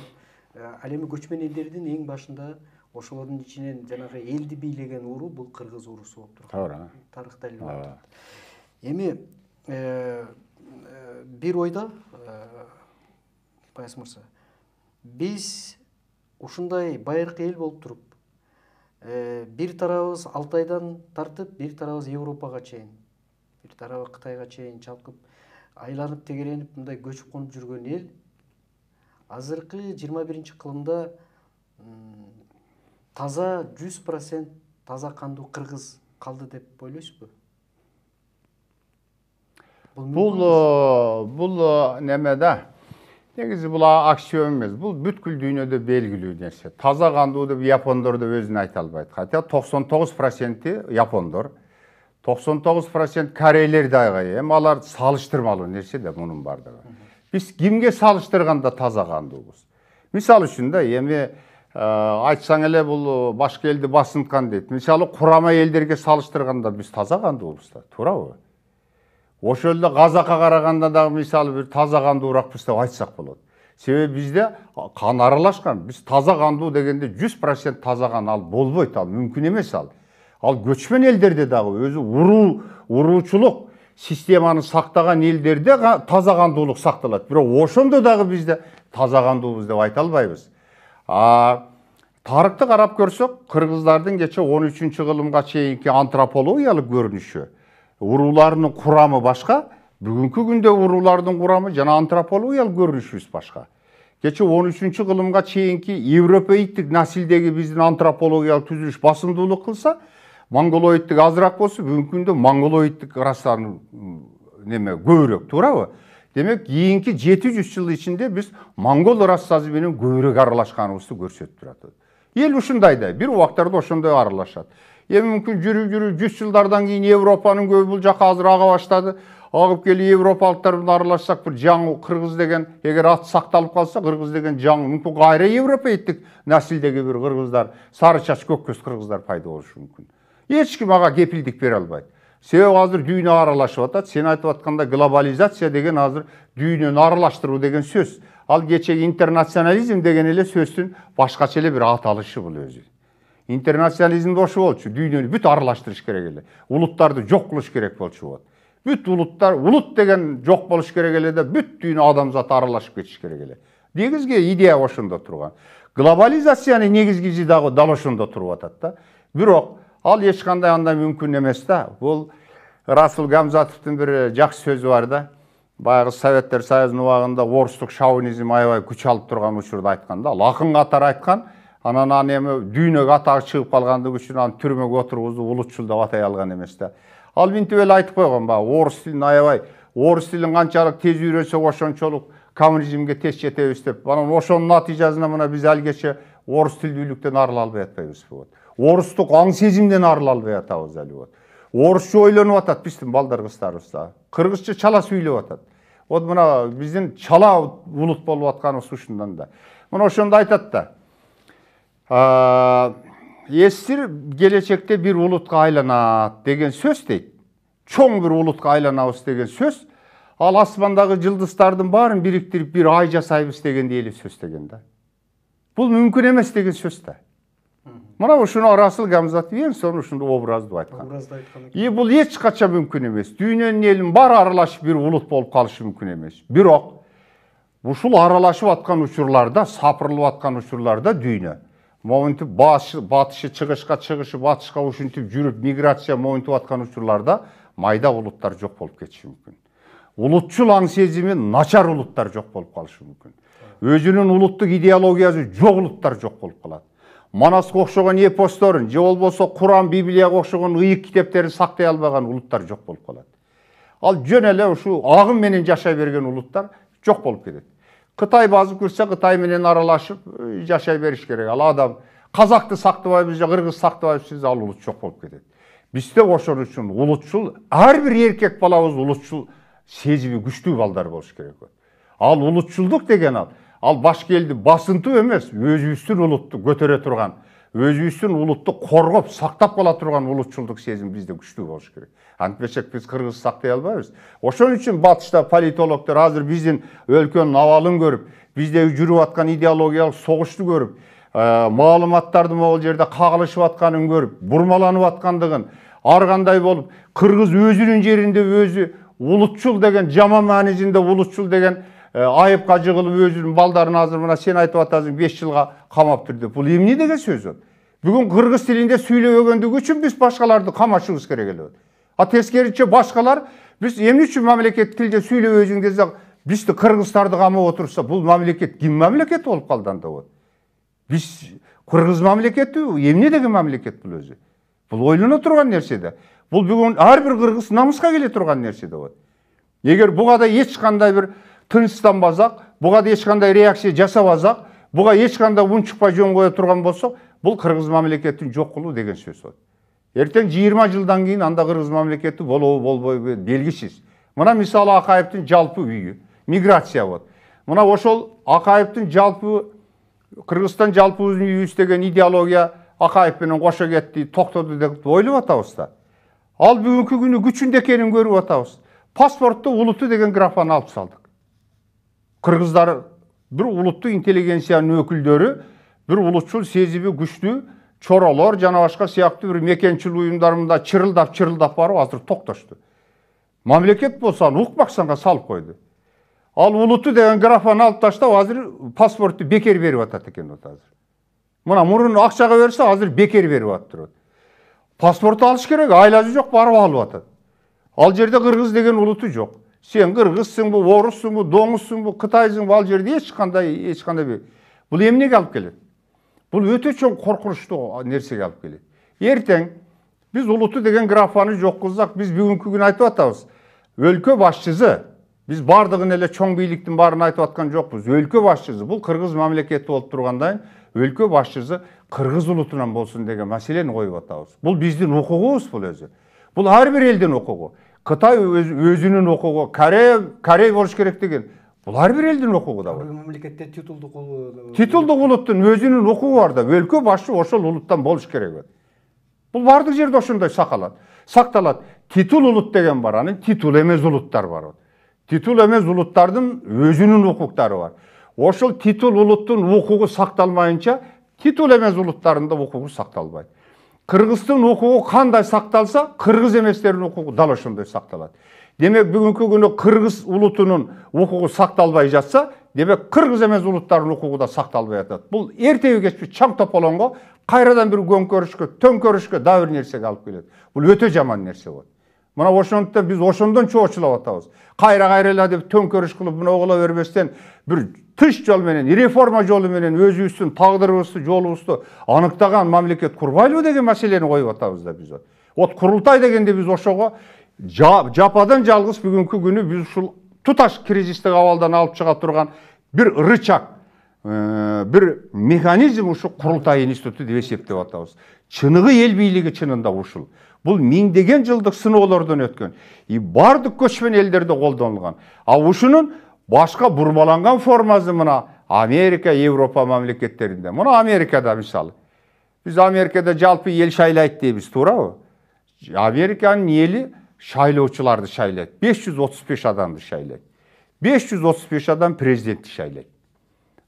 ал эми көчмөн элдердин эң башында ошолордун ичинен жанагы элди бийлеген уру бул кыргыз урусу болуп турат туура тарых илинип турат эми бир ойда баяс мырза биз ушундай байыркы эл болуп туруп э, бир тарабыбыз алтайдан тартып бир тарабыбыз европага чейин бир тарабы кытайга чейин чалкып айланып тегеренип мындай көчүп конуп жүргөн эл азыркы жыйырма биринчи кылымда таза жүз процент таза кандуу кыргыз калды деп ойлойсузбу бул бул неме да негизи була аксиом эмес бул бүткүл дүниеде белгилүү нәрсе таза кандуу деп япондор да өзүн айта албайт хотя токсон тогуз проценти япондор токсон тогуз процент корейлер дагы эми алар салыштырмалуу нерсе да мунун баардыгы биз кимге салыштырганда таза кандуубуз мисалы үчүн да эми айтсаң эле бул башка элди басынткан дейт мисалы курама элдерге салыштырганда биз таза кандуубуз да туурабы ошол эле қазаққа қарағанда дагы мисалы бир таза ұрақпыз деп айтсақ болады себебі бізде қан аралашқан біз таза қанды дегенде жүз процент таза қан ал болбойт ал мүмкін емес ал ал көшпен елдерде дагы өзі ұру уруучулук системаны сақтаған елдерде таза кандуулук сакталат бирок ошондо дагы бізде таза кандуубуз деп айта албайбыз тарыхты қарап көрсек қырғыздардың кече он үчүнчү кылымга чейинки антропологиялык көрүнүшү уруларынын құрамы башка бүгүнкү күнде уруулардын құрамы жана антропологиялык көрүнүшүбүз башка кече он үчүнчү кылымга чейинки европеиддик насилдеги биздин антропологиялык түзүлүш басымдуулук кылса монголоидтік азырақ болсо бүгүнкү күнде монголоидтік расанын неме көбүрөөк туурабы демек кийинки жети жүз жыл ішінде біз монгол расасы менен көбүрөөк аралашканыбызды көрсөтүп турат эл ушундай да бир убактарда ошондой аралашат эми мүмкін жүріп-жүріп, жүз жылдардан кейін европанын көбі бұл жака азыр аға баштады агып келип европалыктар аралашсак бир жаңы қырғыз деген егер аты сақталып қалса, қырғыз деген жаңы мүмкүн кайра еттік насилдеги бир кыргыздар сары чач көк көз қырғыздар пайда болушу мүмкін. эч ким ага кепилдик бере албайт себеби азыр дүйнө аралашып атат сен айтып аткандай глобализация деген азыр дүйнөнү аралаштыруу деген сөз ал кечеги интернационализм деген эле сөздүн башкача эле бир аталышы бул өзү интернационализмди ошо болчу дүйнөнү бүт аралаштырыш керек эле улуттарды жок кылыш керек болчу болот бүт улуттар улут деген жок болуш керек эле да бүт дүйнө адамзат аралашып кетиш керек эле негизги идея ошондо турган глобализациянын негизгиси дагы дал ошондо туруп атат да бирок ал эч кандай андай мүмкүн эмес да бул расул гамзатовдун бир жакшы сөзү бар да баягы советтер союзунун убагында орустук шовинизм аябай күч алып турган учурда айткан да ал акын катары айткан анан аны эми дүйнөгө атагы чыгып калгандыгы үчүн аны түрмөгө отургузуп улутчул деп атай алган эмес да ал мынтип эле айтып койгон баягы орус тилин аябай орус тилин канчалык тез үйрөнсөк ошончолук коммунизмге тез жетебиз деп анан ошонун натыйжасында мына биз алгиче орус тилдүүлүктөн арыла албай атпайбызбы вот орустук аң сезимден арыла албай атабыз али вот орусча ойлонуп атат биздин балдар кыздарыбыз дагы кыргызча чала сүйлөп атат вот мына биздин чала улут болуп атканыбыз ушундан да мына ошондо айтат да естір келечекте бир улутка айланат деген сөз дейт чоң бир улутка айланабыз деген сөз ал асмандагы жылдыздардын барын бириктирип бир ай жасайбыз дегендей эле сөз деген да бул мүмкүн эмес деген сөз да мына ушуну расыл гамзатов эң сонун ушундай образды айтқан айткан и бул эч качан мүмкүн эмес дүйнөнүн элин баары аралашып бир улут болуп калышы мүмкүн эмес бирок ушул аралашып аткан учурларда сапырылып аткан учурларда дүйнө моментип батышы батышы чыгышка чыгышы батышка ушинтип жүрүп миграция моментип аткан учурларда майда улуттар жок болуп кетиши мүмкүн улутчул аң сезими начар улуттар жок болуп калышы мүмкүн өзүнүн улуттук идеологиясы жок улуттар жок болуп калат манаска окшогон эпосторун же болбосо куран библияга окшогон ыйык китептерин сактай албаган улуттар жок болуп калат ал жөн эле ушу агым менен жашай берген улуттар жок болуп кетет қытай басып көрсе, менен аралашып жашай беріш керек ал адам қазақты сақтабайбыз же қырғыз сақтабайбыз десе ал ұлт жоқ болып кетеді бізде ошон үшін улутчул ар бир эркек балабыз улутчул сезими күчтүү балдар болуш керек ал улутчулдук деген ал ал башка элди басынтуу эмес өзүбүздүн улутту көтөрө турган өзүбүздүн улутту коргоп сактап кала турган улутчулдук сезим бизде күчтүү болуш керек антпесек биз кыргыз сактай албайбыз ошон үчүн батышта политологдор азыр биздин өлкөнүн абалын көрүп бизде жүрүп аткан идеологиялык согушту көрүп маалыматтардын могул жерде кагылышып атканын көрүп бурмаланып аткандыгын ар кандай болуп кыргыз өзүнүн жеринде өзү улутчул деген жаман маанисинде улутчул деген айыпка жыгылып өзүнүн балдарын азыр мына сен айтып атасың беш жылга камаптыр деп бул эмне деген сөз бүгүн кыргыз тилинде тилинде үчүн үчүн биз камашыбыз керек керек а тескерінше башқалар біз эмне үчүн мамлекеттик тилде сүйлөбөй жүргөн кезде бизди кыргыздарды камап отурса бул мамлекет ким мамлекети болуп калды анда биз кыргыз эмне деген мамлекет бул өзү бул ойлоно турган нерсе да бул бүгүн ар бир кыргыз намыска келе турган нерсе да Егер эгер буга да эч кандай бир тынчтанбасак да эч реакция жасабасак буга эч кандай унчукпай жөн кое турган болсок бул кыргыз мамлекетинин жок кылуу деген сөз ертең 20 жылдан кейін анда қырғыз мамлекети болобу болбойбу белгисиз мына мисалы акаевдин жалпы үйү миграция вот мына ошол акаевдин жалпы кыргызстан жалпыбыздын үйүбүз деген идеология акаев менен кошо кетти токтоду деп ойлоп атабыз да ал бүгүнкү күнү күчүндө экенин көрүп атабыз Паспортты улуту деген графаны алып салдык кыргыздар бир улуттуу интеллигенциянын өкүлдөрү бир улутчул сезімі күчтүү Çoralar cana başka siyaktı bir mekençil uyumlarında çırıldap çırıldap var o hazır toktaştı. Mamleket bolsan ukmaksanğa salıp koydu. Al ulutu degen grafani alıp taştap hazır pasporttu bekер berип атат экен вот азыр. Мына мурун акчага берсе азыр бекер берип атыптыр. Паспорт алыш керек, айласы жок, барып алып атат. Ал жерде кыргыз деген улуту жок. Сен кыргызсың, бу оруссың, бу доңузсың, бу кытайсың, ал жерде эч кандай эч кандай бул эмнеге алып келет? бұл өте чоң коркунучтуу нерсеге алып келет эртең биз улуту деген графаны жоккузсак биз бүгүнкү күнү айтып атабыз өлкө башчысы биз баардыгын эле чоң бийликтин баарын айтып аткан жокпуз өлкө башчысы бул кыргыз мамлекети болуп тургандайын өлкө башчысы кыргыз улутунан болсун деген маселени коюп атабыз бул биздин укугубуз бул өзү бул ар бир элдин укугу кытай өзүнүн укугу корея корей болуш керек деген бул ар бир элдин укугу да мамлекетте титулдук титулдук улуттун өзүнүн укугу бар да өлкө башчы ошол улуттан болуш керек бул баардык жерде ошондой сакалат сакталат титул улут деген бар анан титул эмес улуттар бар титул эмес улуттардын өзүнүн укуктары бар ошол титул улуттун укугу сакталмайынча титул эмес улуттардын да укугу сакталбайт кыргыздын укугу кандай сакталса кыргыз эместердин укугу дал ошондой сакталат демек бүгінгі күні қырғыз ұлытының укугу сақталбай жатса демек қырғыз емес улуттардын укугу да сақталбай жатады бұл ертегі кешпе чаң тополоңго қайрадан бір көңкөрүшкө төңкөрүшкө дагы бир нерсеге алып келеді бұл өте жаман нерсе болот мына ошондуктан биз ошондон чоочулап атабыз кайра кайрала деп төңкөрүш кылып мына кыла бербестен бир тыш жол менен реформа жолу менен өзүбүздүн тагдырыбызды жолубузду аныктаган мамлекет курбайлыбы деген маселени коюп атабыз да биз вот курултай дегенде биз ошого жападан жалғыз бүгінгі күні біз ушул тұташ кризистік абалдан алып шыға тұрған бір рычаг бір механизм ұшы құрылтай институты деп есептеп атабыз чыныгы ел бийлиги чынында ушул бұл миңдеген жылдық сыноолордон өткөн и баардык көчмөн элдерде колдонулган а ушунун башка бурмаланган формасы мына америка европа мамлекеттеринде мына америкада мисалы биз америкада жалпы ел шайлайт дейбиз туурабы американын эли шайлоочуларды шайлайт беш жүз отуз беш адамды шайлайт беш жүз отуз беш адам президентти шайлайт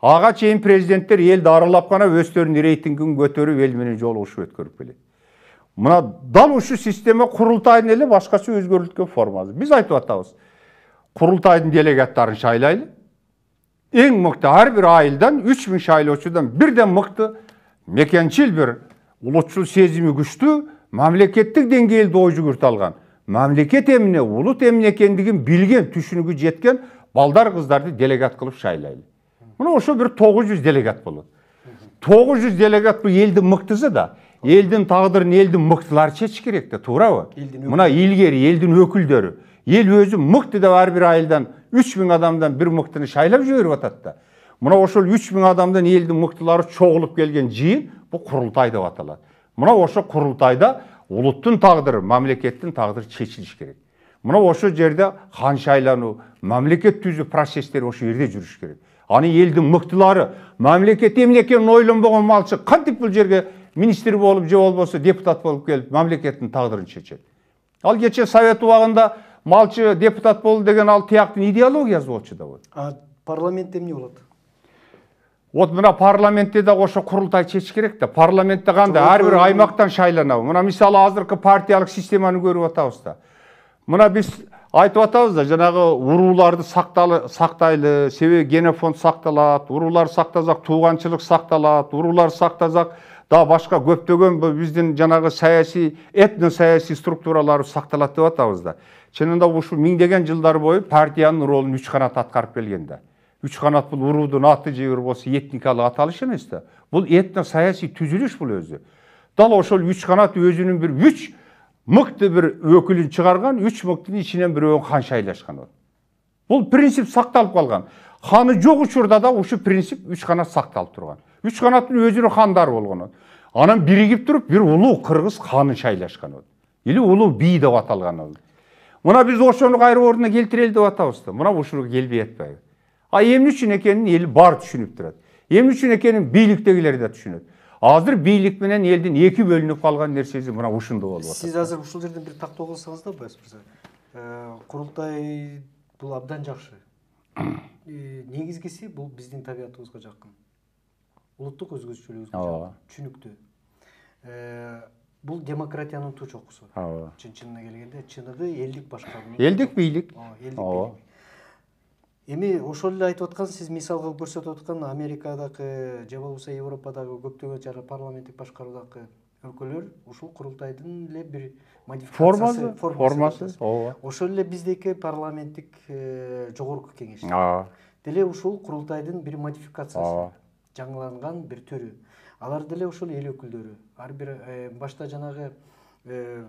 ага чейин президенттер элди аралап гана өздөрүнүн рейтингин көтөрүп эл менен жолугушуу өткөрүп келет мына дал ушул система курултайдын эле башкача өзгөрүлгөн формасы биз айтып атабыз курултайдын делегаттарын шайлайлы эң мыкты ар бир айылдан үч миң шайлоочудан бирден мыкты мекенчил бир улутчул сезими күчтүү мамлекеттик деңгээлде ой жүгүртө алган мамлекет эмне улут эмне екендігін білген түшінігі жеткен балдар қыздарды делегат қылып шайлайды міне ошо бір 900 делегат болады 900 делегат бұл элдин мыктысы да елдің тағдырын елдің мыктылары чечиш керек да туурабы мына илгери елдің өкілдері ел өзі мыкты деп әрбір айылдан үч миң адамдан бір мұқтыны шайлап жіберіп атат да мына ошол үч миң адамдан елдің мұқтылары чогулуп келген жыйын бұл құрылтай деп аталады мына ошо құрылтайда ұлттың тағдыры мемлекеттің тағдыры шешіліш керек мына осы жерде ханшайлану мемлекет түзу процестер осы жерде жүріш керек аны елдің мықтылары мемлекет емне екенін ойланбаған малшы қантип бұл жерге министр болып же болбосо депутат болып келіп мемлекеттің тағдырын шешеді ал кеше совет уағында малчы депутат болду деген ал тияқтың идеологиясы болчу да вот а парламент эмне болот вот мына парламентте да ошо курултай чечиш керек да парламентте кандай ар бир аймактан шайланабы мына мисалы азыркы партиялык системаны көрүп атабыз да мына биз айтып атабыз да жанагы урууларды сактайлы себеби генофонд сакталат урууларды сактасак тууганчылык сакталат урууларды сактасак да башка көптөгөн биздин жанагы саясий этно саясий структураларыбыз сакталат деп атабыз да чынында ушул миңдеген жылдар бою партиянын ролун үч канат аткарып келген да үч канат бул уруудун аты же бир болсо этникалык аталышы эмес да бул этно саясий түзүлүш бул өзү дал ошол үч канат өзүнүн бир үч мыкты бир өкүлүн чыгарган үч мыктын ичинен бирөөнүн хан шайлашкан бул принцип сакталып калган ханы жок учурда да ушу принцип үч канат сакталып турган үч канаттын өзүнүн хандары болгон анан биригип туруп бир улуу кыргыз ханы шайлашкан или улуу бий деп аталган мына биз ошону кайра ордуна келтирели деп атабыз да мына ушул келбей атпайбы а эмне үчүн экенин эл баары түшүнүп турат эмне үчүн экенин бийликтегилер да түшүнөт азыр бийлик менен элдин эки бөлүнүп калган нерсеси мына ушунда болуп атат сиз азыр ушул жерден бир токтолсоңуз да байс мырза курултай бул абдан жакшы негизгиси бул биздин табиятыбызга жакын улуттук өзгөчөлүгүбүзгө ооба түшүнүктүү бул демократиянын туу чокусу ооба чын чынына келгенде чыныгы элдик башкаруу элдик бийлик элдик бийлик эми ошол эле айтып аткан сиз мисал кылып көрсөтүп аткан америкадагы же болбосо европадагы көптөгөн жана парламенттик башкаруудагы өлкөлөр ушул курултайдын эле бир модификациясы формасы формасы ооба ошол эле биздики парламенттик э, жогорку кеңеш ооба деле ушул курултайдын бир модификациясы ооба жаңыланган бир түрү алар деле ошол эл өкүлдөрү ар бир э, башта жанагы э,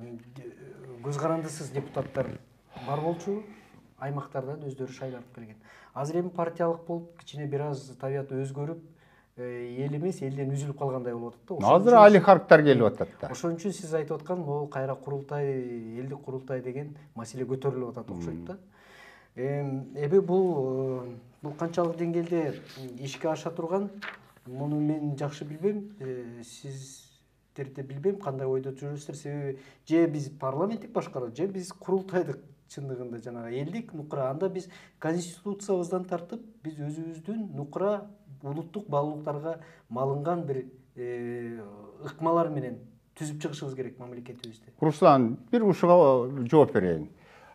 көз карандысыз депутаттар бар болчу аймактардан өздөрү шайланып келген азыр эми партиялык болуп кичине бир аз табият өзгөрүп эл эмес элден үзүлүп калгандай болуп атат да азыр алихарктар келип атат да ошон үчүн сиз айтып э, аткан могул кайра курултай элдик курултай деген маселе көтөрүлүп атат окшойт да эми бул бул канчалык деңгээлде ишке аша турган муну мен жакшы билбейм э, сиздер да билбейм кандай ойдо жүрөсүздөр себеби же биз парламенттик башкаруу же биз курултайдык чындыгында жанагы элдик нукура анда биз конституциябыздан тартып биз өзүбүздүн нукура улуттук баалуулуктарга малынган бир э, ыкмалар менен түзүп чыгышыбыз керек мамлекетибизди руслан бир ушуга жооп берейин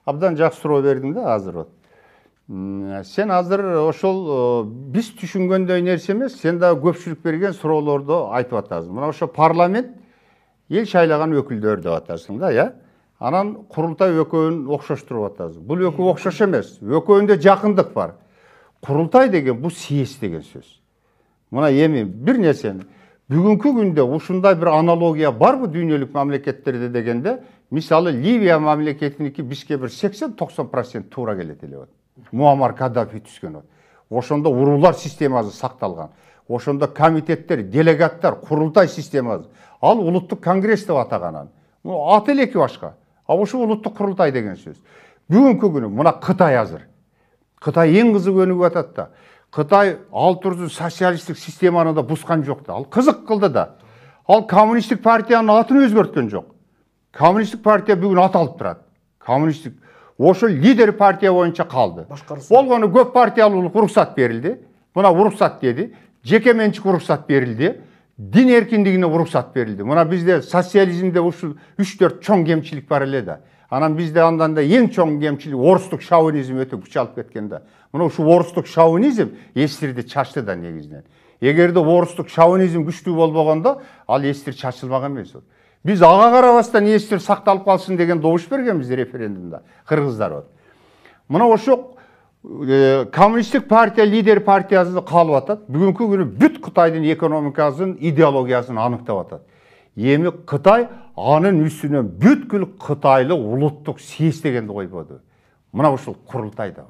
абдан жакшы суроо бердиң да азыр вот сен азыр ошол э, биз түшүнгөндөй нерсе эмес сен дагы көпчүлүк берген суроолорду айтып атасың мына ошо парламент эл шайлаган өкүлдөр деп атасың да э анан құрылтай экөөнүн окшоштуруп атабыз бул экөө окшош эмес экөөндө жакындык бар құрылтай деген бұл съезд деген сөз мына эми бир нерсени бүгүнкү күндө ушундай бир аналогия барбы дүйнөлүк мамлекеттерде дегенде мисалы ливия мамлекетиники бизге бир сексен токсон процент туура келет эле муаммар каддафи түшкөн ошондо уруулар системасы сакталган ошондо комитеттер делегаттар курултай системасы ал улуттук конгресс деп атаган аты элеки башка ауылша ұлттық құрылтай деген сөз бүгінгі күні мына қытай әзір қытай кызык өнүгүп жатады да қытай ал жүз социалистік системаны да бұзған жоқ та ал қызық қылды да ал коммунистік партияның атын өзгерткен жоқ коммунистік партия бүгін аталып тұрады коммунистік осы лидер партия бойынша қалды ол оны көп партиялылық рұқсат берілді мына рұқсат деді жекеменшік рұқсат берілді дин эркиндигине уруксат берилди мына бизде социализмде ушул үч төрт чоң кемчилик бар эле да анан бизде андан да эң чоң кемчилик орустук шовинизм өтө күч алып кеткен да мына ушул орустук шовинизм эстирди чачты да негизинен эгерде орустук шовинизм күчтүү болбогондо ал эстир чачылмак эмес биз ага карабастан эстир сакталып калсын деген добуш бергенбиз референдумда кыргыздар мына ошо коммунистік партия лидер партиясы қалып жатады бүгінгі күні бүт қытайдың экономикасын идеологиясын анықтап жатады эми қытай анын үстінен бүткіл қытайлы ұлттық съез дегенді қойып жатыр мына ушул құрылтай деп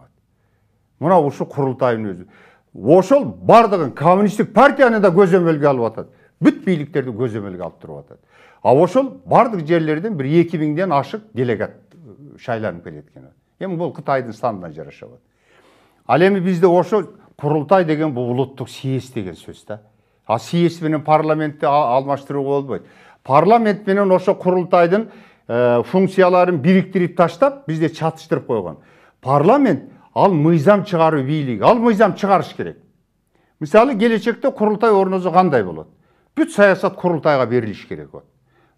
мына құрылтайдың өзі ошол бардығын коммунистік партияны да көзөмөлгө алып атат бүт бийликтерди көзөмөлгө алып тұрып атат а ошол бардық жерлерден бір эки миңден ашык делегат шайланып екен эми бұл қытайдың санына жараша ал эми бизде ошо курултай деген бул улуттук съезд деген сөз да а съезд менен парламентти алмаштырууга болбойт парламент менен ошо курултайдын э, функцияларын бириктирип таштап бизде чатыштырып койгон парламент ал мыйзам чыгаруу бийлиги ал мыйзам чыгарыш керек мисалы келечекте курултай орнозу кандай болот бүт саясат курултайга берилиш керек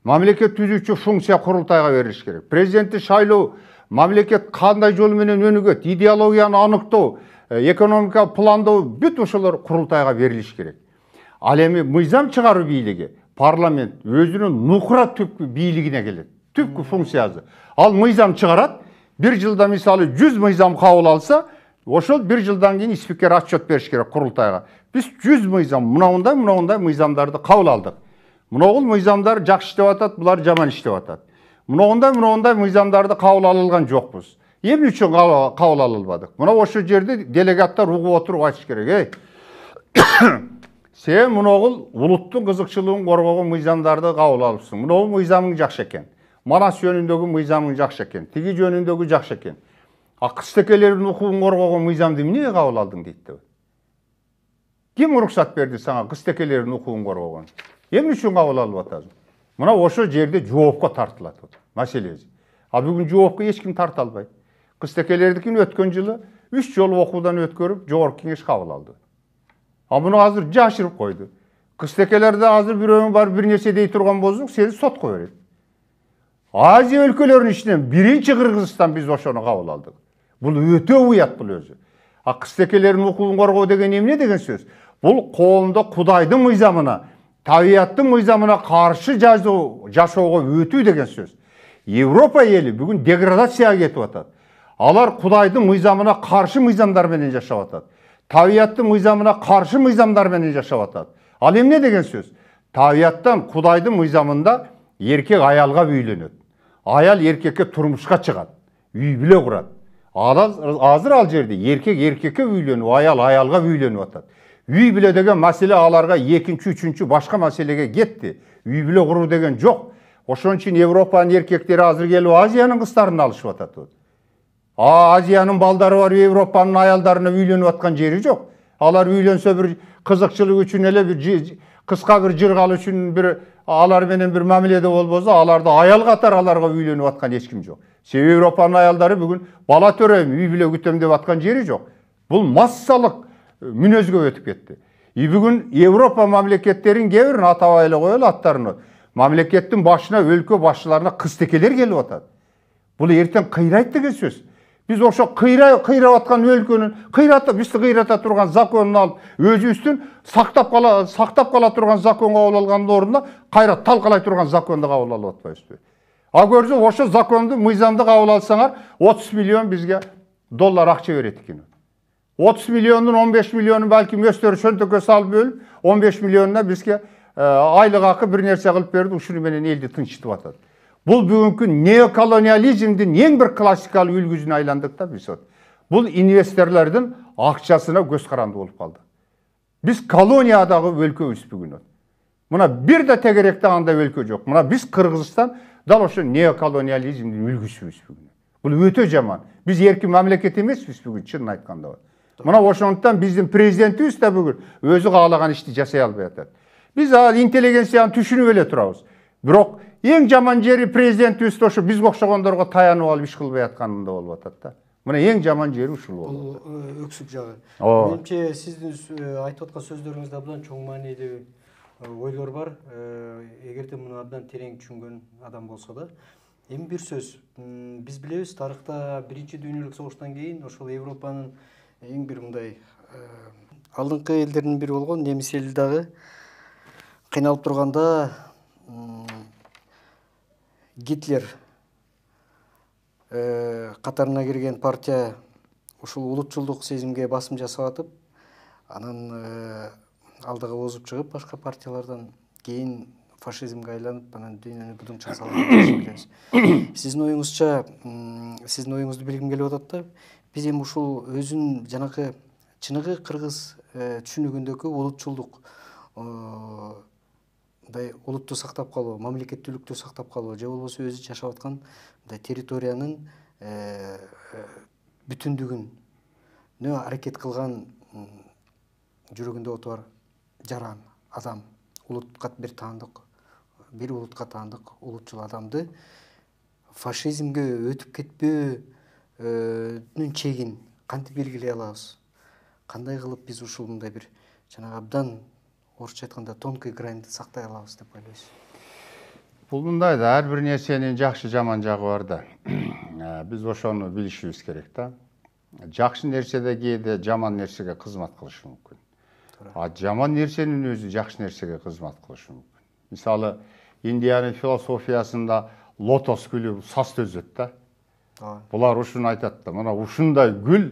мамлекет түзүүчү функция курултайга берилиш керек президентти шайлоо мамлекет қандай жолменен өнүгөт идеологияны анықтау экономика пландау бүт ошолор құрылтайға беріліш керек ал эми мыйзам чыгаруу бийлиги парламент өзүнүн нукура түпкү бийлигине келет түпкү функциясы ал мыйзам чыгарат бир жылда мисалы жүз мыйзам кабыл алса ошол бир жылдан кийин спикер отчет бериш керек курултайга биз жүз мыйзам мынаунда мынаундай мыйзамдарды кабыл алдык мыногул мыйзамдар жакшы иштеп атат булар жаман иштеп атат мынауындай мынауындай мыйзамдарды қабыл ала жоқпыз эмне үчүн кабыл ала албадык мына ошол жерде делегаттар угуп отуруп айтыш керек эй сен мыногул улуттун кызыкчылыгын коргогон мыйзамдарды кабыл алыпсың мынгул мыйзамың жакшы экен манас жөнүндөгү мыйзамың жакшы экен тиги жөнүндөгү жакшы экен а кыстекелердин укугун коргогон мыйзамды эмнеге кабыл алдың дейт деп ким уруксат берди сага кыстекелердин укугун коргогон эмне үчүн кабыл алып атасың мына осы жерде жуопко тартылады маселе ал бүгін жуопко ешкім тарта албайт кыстекелердикин өткөн жылы үч жолу окуудан өткөрүп жогорку кеңеш кабыл алды а муну азыр жашырып койду кыстекелерде азыр бирөөнүң бар бир нерсе дей турган болсоң сени сотко берет азия өлкөлөрүнүн ичинен биринчи кыргызстан биз ошону кабыл алдык бул өтө уят бул өзү а кыстекелердин укугун коргоо деген эмне деген сөз бул коомдо кудайдын мыйзамына табиаттың мыйзамына қаршы жазу, жашауға өту деген сөз европа елі бүгін деградацияға кетіп жатады алар құдайдың мыйзамына қаршы мыйзамдарменен жашап жатады табиғаттың мыйзамына қарсы менен жашап жатады ал емне деген сөз табиаттан құдайдың мыйзамында еркек аялға үйленеді аял еркекке тұрмысқа шығады үй бүле құрады азыр ал жерде еркек еркекке үйленіп аял аялға үйленіп жатады үй бүлө деген маселе аларга екінші үшінші башка маселеге кетті үй бүлө куруу деген жоқ. ошон үчүн европанын эркектери азыр келип азиянын кыздарын алышып атат а азияның балдары бар европаның аялдарына үйлөнүп аткан жери жоқ алар үйлөнсө бір кызыкчылык үчүн эле бир кыска бир жыргал үчүн бир алар менен бир мамиледе болбосо аларды аял қатар аларға үйлөнүп аткан ешкім жоқ жок себеби аялдары бүгін бала төрем үй бүлө күтөм деп аткан жери жоқ. Бұл массалық мүнөзгө өтүп кетти и бүгүн европа мамлекеттеринин кээ бирин атабай эле коелу аттарын мамлекеттин башына өлкө башчыларына кыз келип атат бул эртең кыйрайт деген сөз биз ошо кыйрап аткан өлкөнүн кыйратып бизди кыйрата турган законун алып өзүбүздүн сактап кала сактап кала турган закон кабыл алгандын ордуна кайра талкалай турган законду кабыл алып атпайбызбы а көрсө ошо законду мыйзамды кабыл алсаңар отуз миллион бизге доллар акча берет экен 30 milyondan 15 millionu balki gösterişen tökösal bölüp 15 millionuna bizge e, айлық ақы бір нәрсе қылып берді менен елді тыншытып атады бұл бүгінгі неоколониализмдің ең бір классикалық үлгісіне айландық та біз бұл инвесторлардың ақшасына көзқаранды болып қалды біз колониядағы өлкөбіз бүгін мына бір да тегеректе андай өлкө жоқ мына біз қырғызстан дал ошо неоколониализмдин үлгүсүбүз бүгүн бул өтө жаман биз эркин мамлекет эмеспиз бүгүн чынын айтканда мына ошондуктан биздин президентибиз да бүгүн өзү каалаган ишти жасай албай атат биз ал интеллигенцияны түшүнүп эле турабыз бирок эң жаман жери президентибиз ошо бизге окшогондорго таянып алып иш кылбай атканында болуп атат да мына эң жаман жери ушул болуп бул өксүк жагы ооба менимче сиздин айтып аткан сөздөрүңүздө абдан чоң мааниде ойлор бар эгерде муну абдан терең түшүнгөн адам болсо да эми бир сөз биз билебиз тарыхта биринчи дүйнөлүк согуштан кийин ошол европанын эң бир мындай э, алдыңкы элдердин бири болгон немис эли дагы кыйналып турганда гитлер катарына э, кирген партия ушул улутчулдук сезимге басым жасап атып анан э, алдыга озуп чыгып башка партиялардан кийин фашизмге айланып анан дүйнөнү будуңча салганын сиздин оюңузча сиздин оюңузду билгим келип атат да биз эми ушул өзүн жанагы чыныгы кыргыз э, түшүнүгүндөгү улутчулдук мындай э, улутту сактап калуу мамлекеттүүлүктү сактап калуу же болбосо өзү жашап аткан мындай территориянын э, бүтүндүгүнө аракет кылган жүрөгүндө оты бар жаран адам улутка бир таандык бир улутка таандык улутчул адамды фашизмге өтүп кетпөө Э, чегин кантип белгилей алабыз кандай кылып биз ушул мындай бир жанагы абдан орусча айтканда тонкий граньды сактай алабыз деп ойлойсуз бул мындай да ар бир нерсенин жакшы жаман жагы бар да ә, биз ошону билишибиз керек да жакшы нерсе кээде жаман нерсеге кызмат кылышы мүмкүн а жаман нерсенин өзү жакшы нерсеге кызмат кылышы мүмкүн мисалы индиянын философиясында лотос гүлү саз төзөт да бұлар үшін айтады да мына ұшындай гүл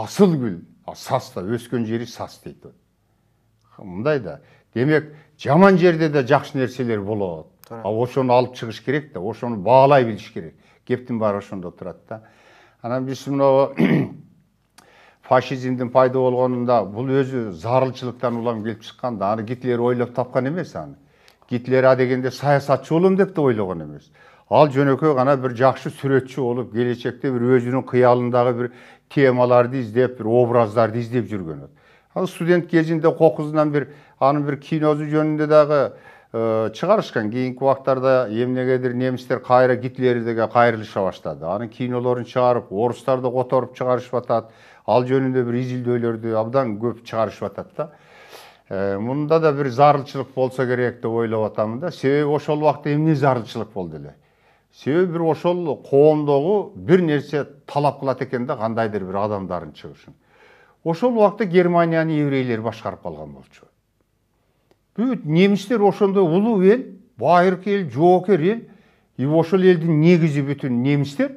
асыл гүл саста өскен жері сас дейді мындай да демек жаман жерде де жақсы нәрселер болады а ошоны алып шығыш керек та ошоны баалай билиш керек кептин баары ошондо турат да анан биз мынау фашизмдин пайда болгонунда бул өзү зарылчылыктан улам келип чыккан да аны гитлер ойлоп тапкан эмес аны гитлер а дегенде саясатчы болом деп да ойлогон эмес ал жөнөкөй гана бир жакшы сүрөтчү болуп келечекте бир өзүнүн кыялындагы бир темаларды издеп бир образдарды издеп жүргөн ал студент кезинде кокузунан бир анын бир киносу жөнүндө дагы чыгарышкан кийинки убактарда эмнегедир немистер кайра гитлердеге кайрылыша баштады анын кинолорун чыгарып орустарды которуп чыгарышып атат ал жөнүндө бир изилдөөлөрдү абдан көп чыгарышып атат да Мунда да бир зарылчылык болсо керек деп ойлоп атам да себеби ошол убакта эмне зарылчылык болду эле себебі бір ошол коомдогу бир нерсе талап кылат экен да кандайдыр бир адамдардын чыгышын ошол убакта германияны еврейлер башкарып калган болчу бүт немистер ошондой улуу эл байыркы эл жоокер эл и ошол элдин негизи бүтүн немистер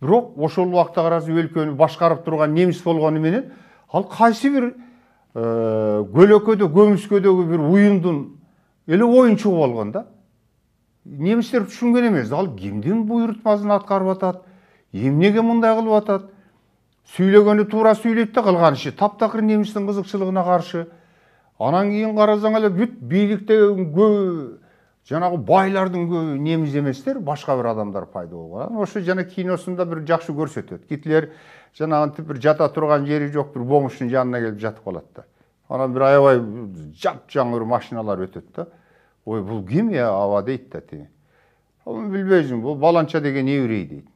бирок ошол убакта караса өлкөнү башкарып турган немис болгону менен ал кайсы бир э, көлөкөдө көмүскөдөгү бир уюмдун эле оюнчугу болгон да немістер түсінген емес ал кимдин буйрутмасын атқарып атады емнеге мындай қылып атат сөйлегені тура сөйлейді да қылған иши тап тақыр немістің қызықшылығына қарсы анан кейін қарасаң әлі бүт билікте көбү жаңағы байлардың көбі неміз еместер басқа бір адамдар пайда болған осы жаңа киносында бір жақсы көрсетеді гитлер жаңағы бір жата тұрған жері жоқ бір бомжтың жанына келіп жатып қалады да анан бір аябай жап жаңғыр машиналар өтеді да ой бұл кім иә аба дейді да тіне ал бұл баланша деген еврей дейді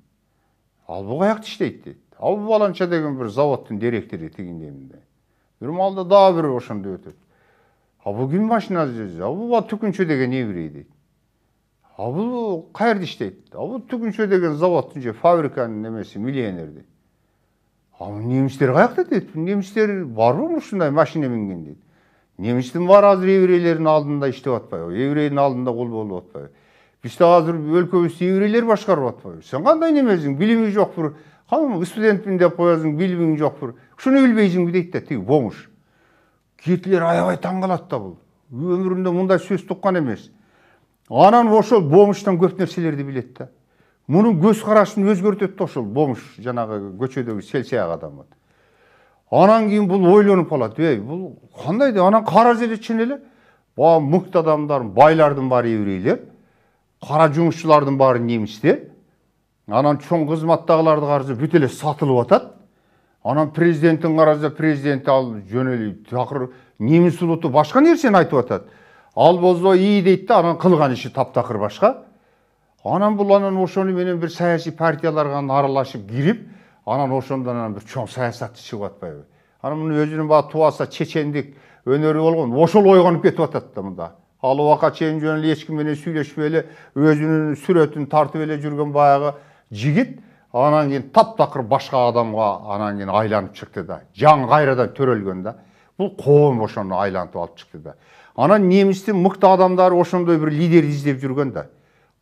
ал бұл қаяқта іштейді дейді ал бұл баланша деген бір заводтың директоры дегендеймін де бір малда дағы бір ошондой өтөт а бұл кім машина а бұл түкінші деген еврей дейді а бұл қайерде іштейді а бұл түкінші деген заводтың же фабриканың немесі миллионер дейді ал немістер қаяқта дейді немістер бар ғой ушундай машина мінген дейді немістің бар азыр еврейлердің алдында іштеп атпайбы еврейдің алдында қол болып атпайбы бізде азыр өлкөбүздү еврейлер башкарып атпайбы сен кандай немесиң билимиң жокпур студентпін деп коесың билимиң жокпур ушуну билбейсиңби дейт да тиги бомж кэтилер аябай таң калат да бул өмүрүндө мындай сөз туккан эмес анан ошол бомжтан көп нерселерди билет да мунун көз карашын өзгөртөт да ошол бомж жанагы көчөдөгү селсияк адам анан кейін бұл ойлонуп калат эй бул кандай деп анан қара желетшен эле баягы мыкты адамдар байлардың баары еврейлер қара жумушчулардын баары немістер анан чоң кызматтагыларды караса бүт эле сатылып атат анан президентин караса президент ал жөн эле такыр немис улуту башка нерсени айтып атат ал болсо ий дейт да анан кылган иши таптакыр башка анан бул анан ошону менен бир саясий партияларга аралашып кирип анан ошондон анан бир чоң саясатчы чыгып атпайбы анан муну өзүнүн баягы тубаса чечендик өнөрү болгон ошол ойгонуп кетип атат да мында ал убакка чейин жөн эле эч ким менен сүйлөшпөй эле өзүнүн сүрөтүн тартып эле жүргөн баягы жигит анан кийин таптакыр башка адамга анан кийин айланып чыкты да жаңы кайрадан төрөлгөн да бул коом ошону айлантып алып чыкты да анан немистин мыкты адамдары ошондой бир лидер издеп жүргөн да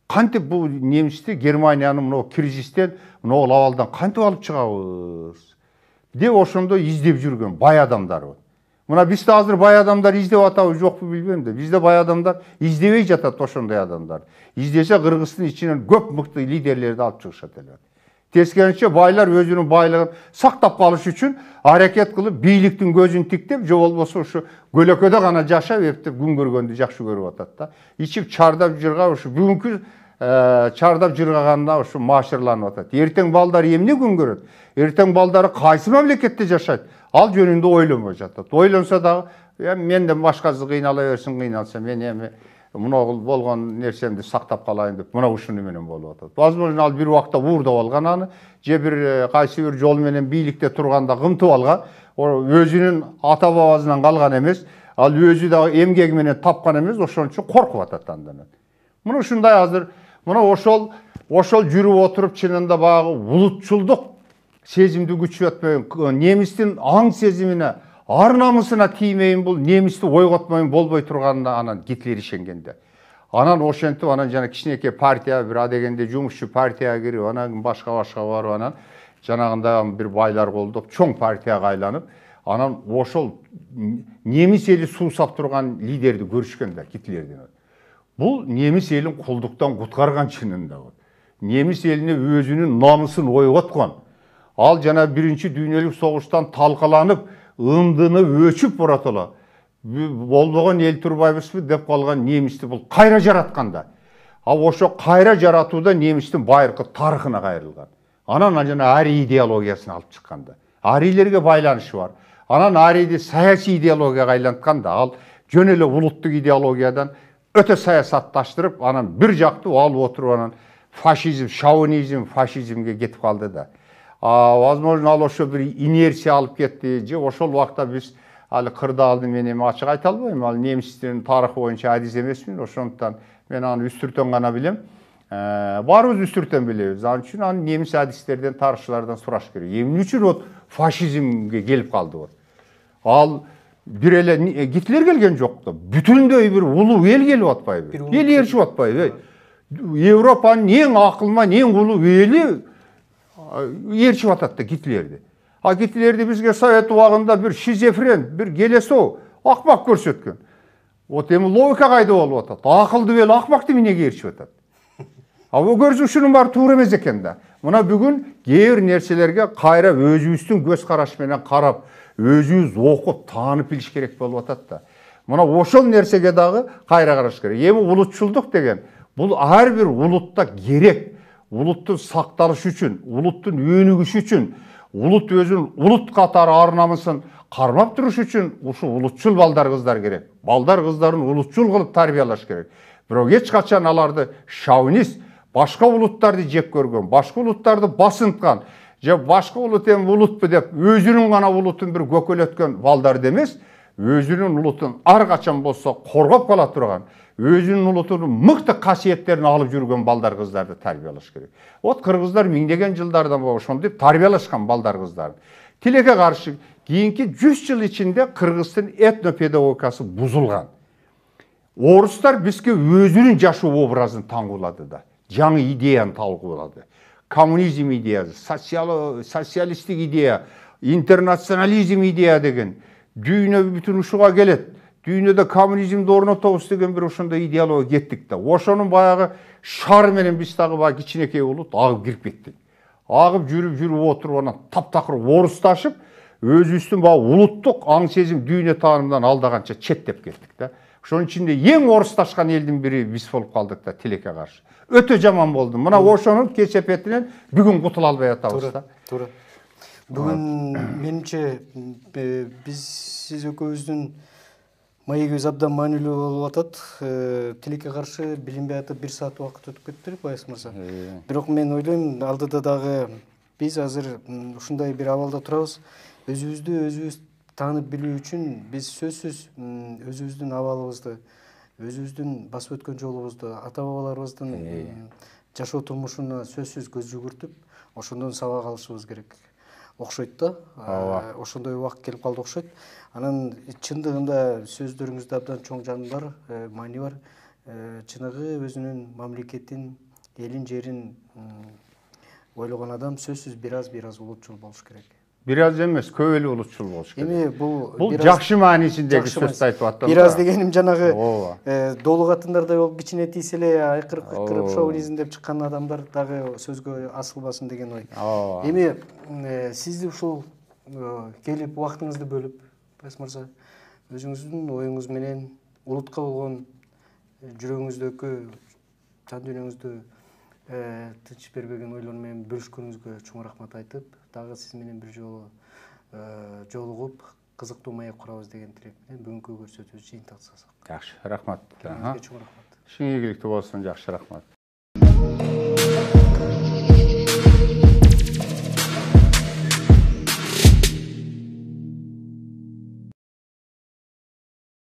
қантип бұл немісті германияны мынау кризистен мынау лавалдан қантип алып шығабыз деп ошондо издеп жүрген бай адамдар мына бізді азыр бай адамдар издеп атабы жокпу билбейм де бизде бай адамдар издебей жатат ошондой адамдар издесе кыргыздын ичинен көп мыкты лидерлерди алып чыгышат эле тескерисинче байлар өзүнүн байлыгын сақтап калыш үшін аракет кылып бийликтин көзүн тиктеп же болбосо ушу көлөкөдө гана жашап эптеп күн көргөндү жакшы көрүп атат да ичип чардап жыргап ушу бүгүнкү Э, чардап жүргенна ушу машырланып атат эртең балдар эмне күн көрөт эртең балдары кайсы мамлекетте жашайт ал жөнүндө ойлонбой жатат ойлонсо дагы менден башкасы кыйнала берсин кыйналса мен эми мынагул болгон нерсемди сактап калайын деп мына ушуну менен болуп атат возможно ал бир убакта уурдап алган аны же бир кайсы э, бир жол менен бийликте турганда кымтып алган өзүнүн ата бабасынан калган эмес ал өзү дагы эмгеги менен тапкан эмес ошон үчүн коркуп атат андан мына ушундай азыр мына ошол ошол жүрүп отуруп чынында баягы улутчулдук сезимди күчү немистин аң сезимине ар намысына тиймейин бул немисти ойготмойун болбой турганына анан гитлер ишенгенде анан ошентип анан жана кичинекей партия бир адегенде жумушчу партияга кирип анан башка башка барып анан жанагындай бир байлар колдоп чоң партияга айланып анан ошол немис эли суусап турган лидерди көрүшкөн да бұл неміс елін құлдықтан құтқарған шынында неміс еліне өзінің намысын ойғатқан ал жана бірінші дүниелік соғыстан талқаланып ымдыны өчіп бұратыла болбаған ел тұрбайбызбы деп қалған немісті бұл қайра жаратқанда ал ошо қайра жаратуда немістің байырқы тарихына қайырылған анан жана арий идеологиясын алып шыққанда арийлерге байланышы бар анан арийді саяси идеологияға айлантқанда ал жөн эле улуттук идеологиядан өте саясатташтырып анан бир жактуу алып отуруп анан фашизм шовинизм фашизмге кетип калды да возможно ал ошо бир инерция алып кетти же ошол убакта биз али кырдаалды мен эми ачык айта албайм ал немецтердин тарыхы боюнча адис эмесмин ошондуктан мен аны үстүртөн гана билем баарыбыз үстүртөн билебиз ал үчүн аны немис адистерден тарыхчылардан сураш керек эмне үчүн вот фашизмге келип калды вот ал бир эле гитлер келген жок да бүтүндөй бир улуу эл келип атпайбы эл ээрчип атпайбы европанын эң акылман эң улуу эли ээрчип атат да гитлерди а гитлерди бизге совет убагында бир шизофрен бир келесоо акмак көрсөткөн вот эми логика кайда болуп атат акылдуу эл акмакты эмнеге ээрчип атат а көрсүшүнүн баары туура эмес экен да мына бүгүн кээ бир нерселерге кайра өзүбүздүн көз караш менен карап өз оқы оқып танып біліш керек болып жатады да мына ошол нерсеге дагы кайра караш керек эми улутчулдук деген бул ар бир улутта керек улуттун сакталышы үчүн улуттун өнүгүшү үчүн улут өзүн улут катары ар намысын кармап туруш үчүн ушул улутчул балдар кыздар керек балдар кыздарын улутчул кылып тарбиялаш керек бирок эч качан аларды шаунист башка улуттарды жек көргөн башка улуттарды басынткан же башка улут эми улутпу деп өзүнүн ғана улутун бір көкөлөткөн балдарды эмес өзүнүн улутун ар качан болсо коргоп кала турган өзүнүн улутунун мыкты касиеттерин алып жүрген балдар қыздарды тарбиялаш керек вот кыргыздар миңдеген жылдардан деп тарбиялашкан балдар кыздарын тилекке каршы кийинки жүз жыл ішінде қырғыздың этнопедагогикасы бузулган Орыстар бизге өзүнүн жашоо образын таңгуулады да жаңы идеяны талкуулады коммунизм идея социал, социалистік идея интернационализм идея деген дүйнө бүтүн ушуга келет дүйнөдө коммунизмди орнотобуз деген бир ошондой идеология кеттик да ошонун баягы шар менен биз дагы баягы кичинекей болуп агып кирип кеттик агып жүрүп жүрүп отуруп анан таптакыр орусташып өзүбүздүн баягы улуттук аң сезим дүйнө таанымынан алдаганча четтеп кеттик да ошонун ичинде эң орусташкан элдин бири биз болуп калдык да тилекке каршы өтө жаман болду мына ошонун кесепетинен бүгүн кутула албай атабыз да туура бүгүн менимче биз сиз экөөбүздүн маегибиз абдан маанилүү болуп атат тилекке каршы билинбей атып бир саат убакыт өтүп кетти баяз мырза бирок мен ойлойм алдыда дагы биз азыр ушундай бир абалда турабыз өзүбүздү өзүбүз таанып билүү үчүн биз сөзсүз өзүбүздүн абалыбызды өзүбүздүн басып өткөн жолубузду ата бабаларыбыздын жашоо турмушуна сөзсүз көз жүгүртүп ошондон сабак алышыбыз керек окшойт да ооба ошондой убакыт келип калды окшойт анан чындыгында сөздөрүңүздө абдан чоң жаны бар э, маани бар э, чыныгы өзүнүн мамлекетин элин жерин ойлогон адам сөзсүз бир аз бир аз улутчул болуш керек Біраз емес, көп эле улутчул болуш керек. Эми бул бул жакшы маанисиндеги сөздү айтып атам. Бираз дегеним жанагы э, катындардай болуп кичине тийсе эле айкырып кыйкырып деп чыккан адамдар дагы сөзгө асылбасын деген ой. Ооба. Эми сизди ушул келип убактыңызды бөлүп, Байс мырза, өзүңүздүн оюңуз менен улутка болгон жүрөгүңүздөгү жан дүйнөңүздө тынч бербеген ойлор менен бөлүшкөнүңүзгө чоң рахмат айтып дагы сиз менен бир жолу э, жолугуп кызыктуу маек курабыз деген тилек менен бүгүнкү көрсөтүүбүздү жыйынтыкаасак жакшы рахмат чоң рахмат ишиңиз ийгиликтүү болсун жакшы рахмат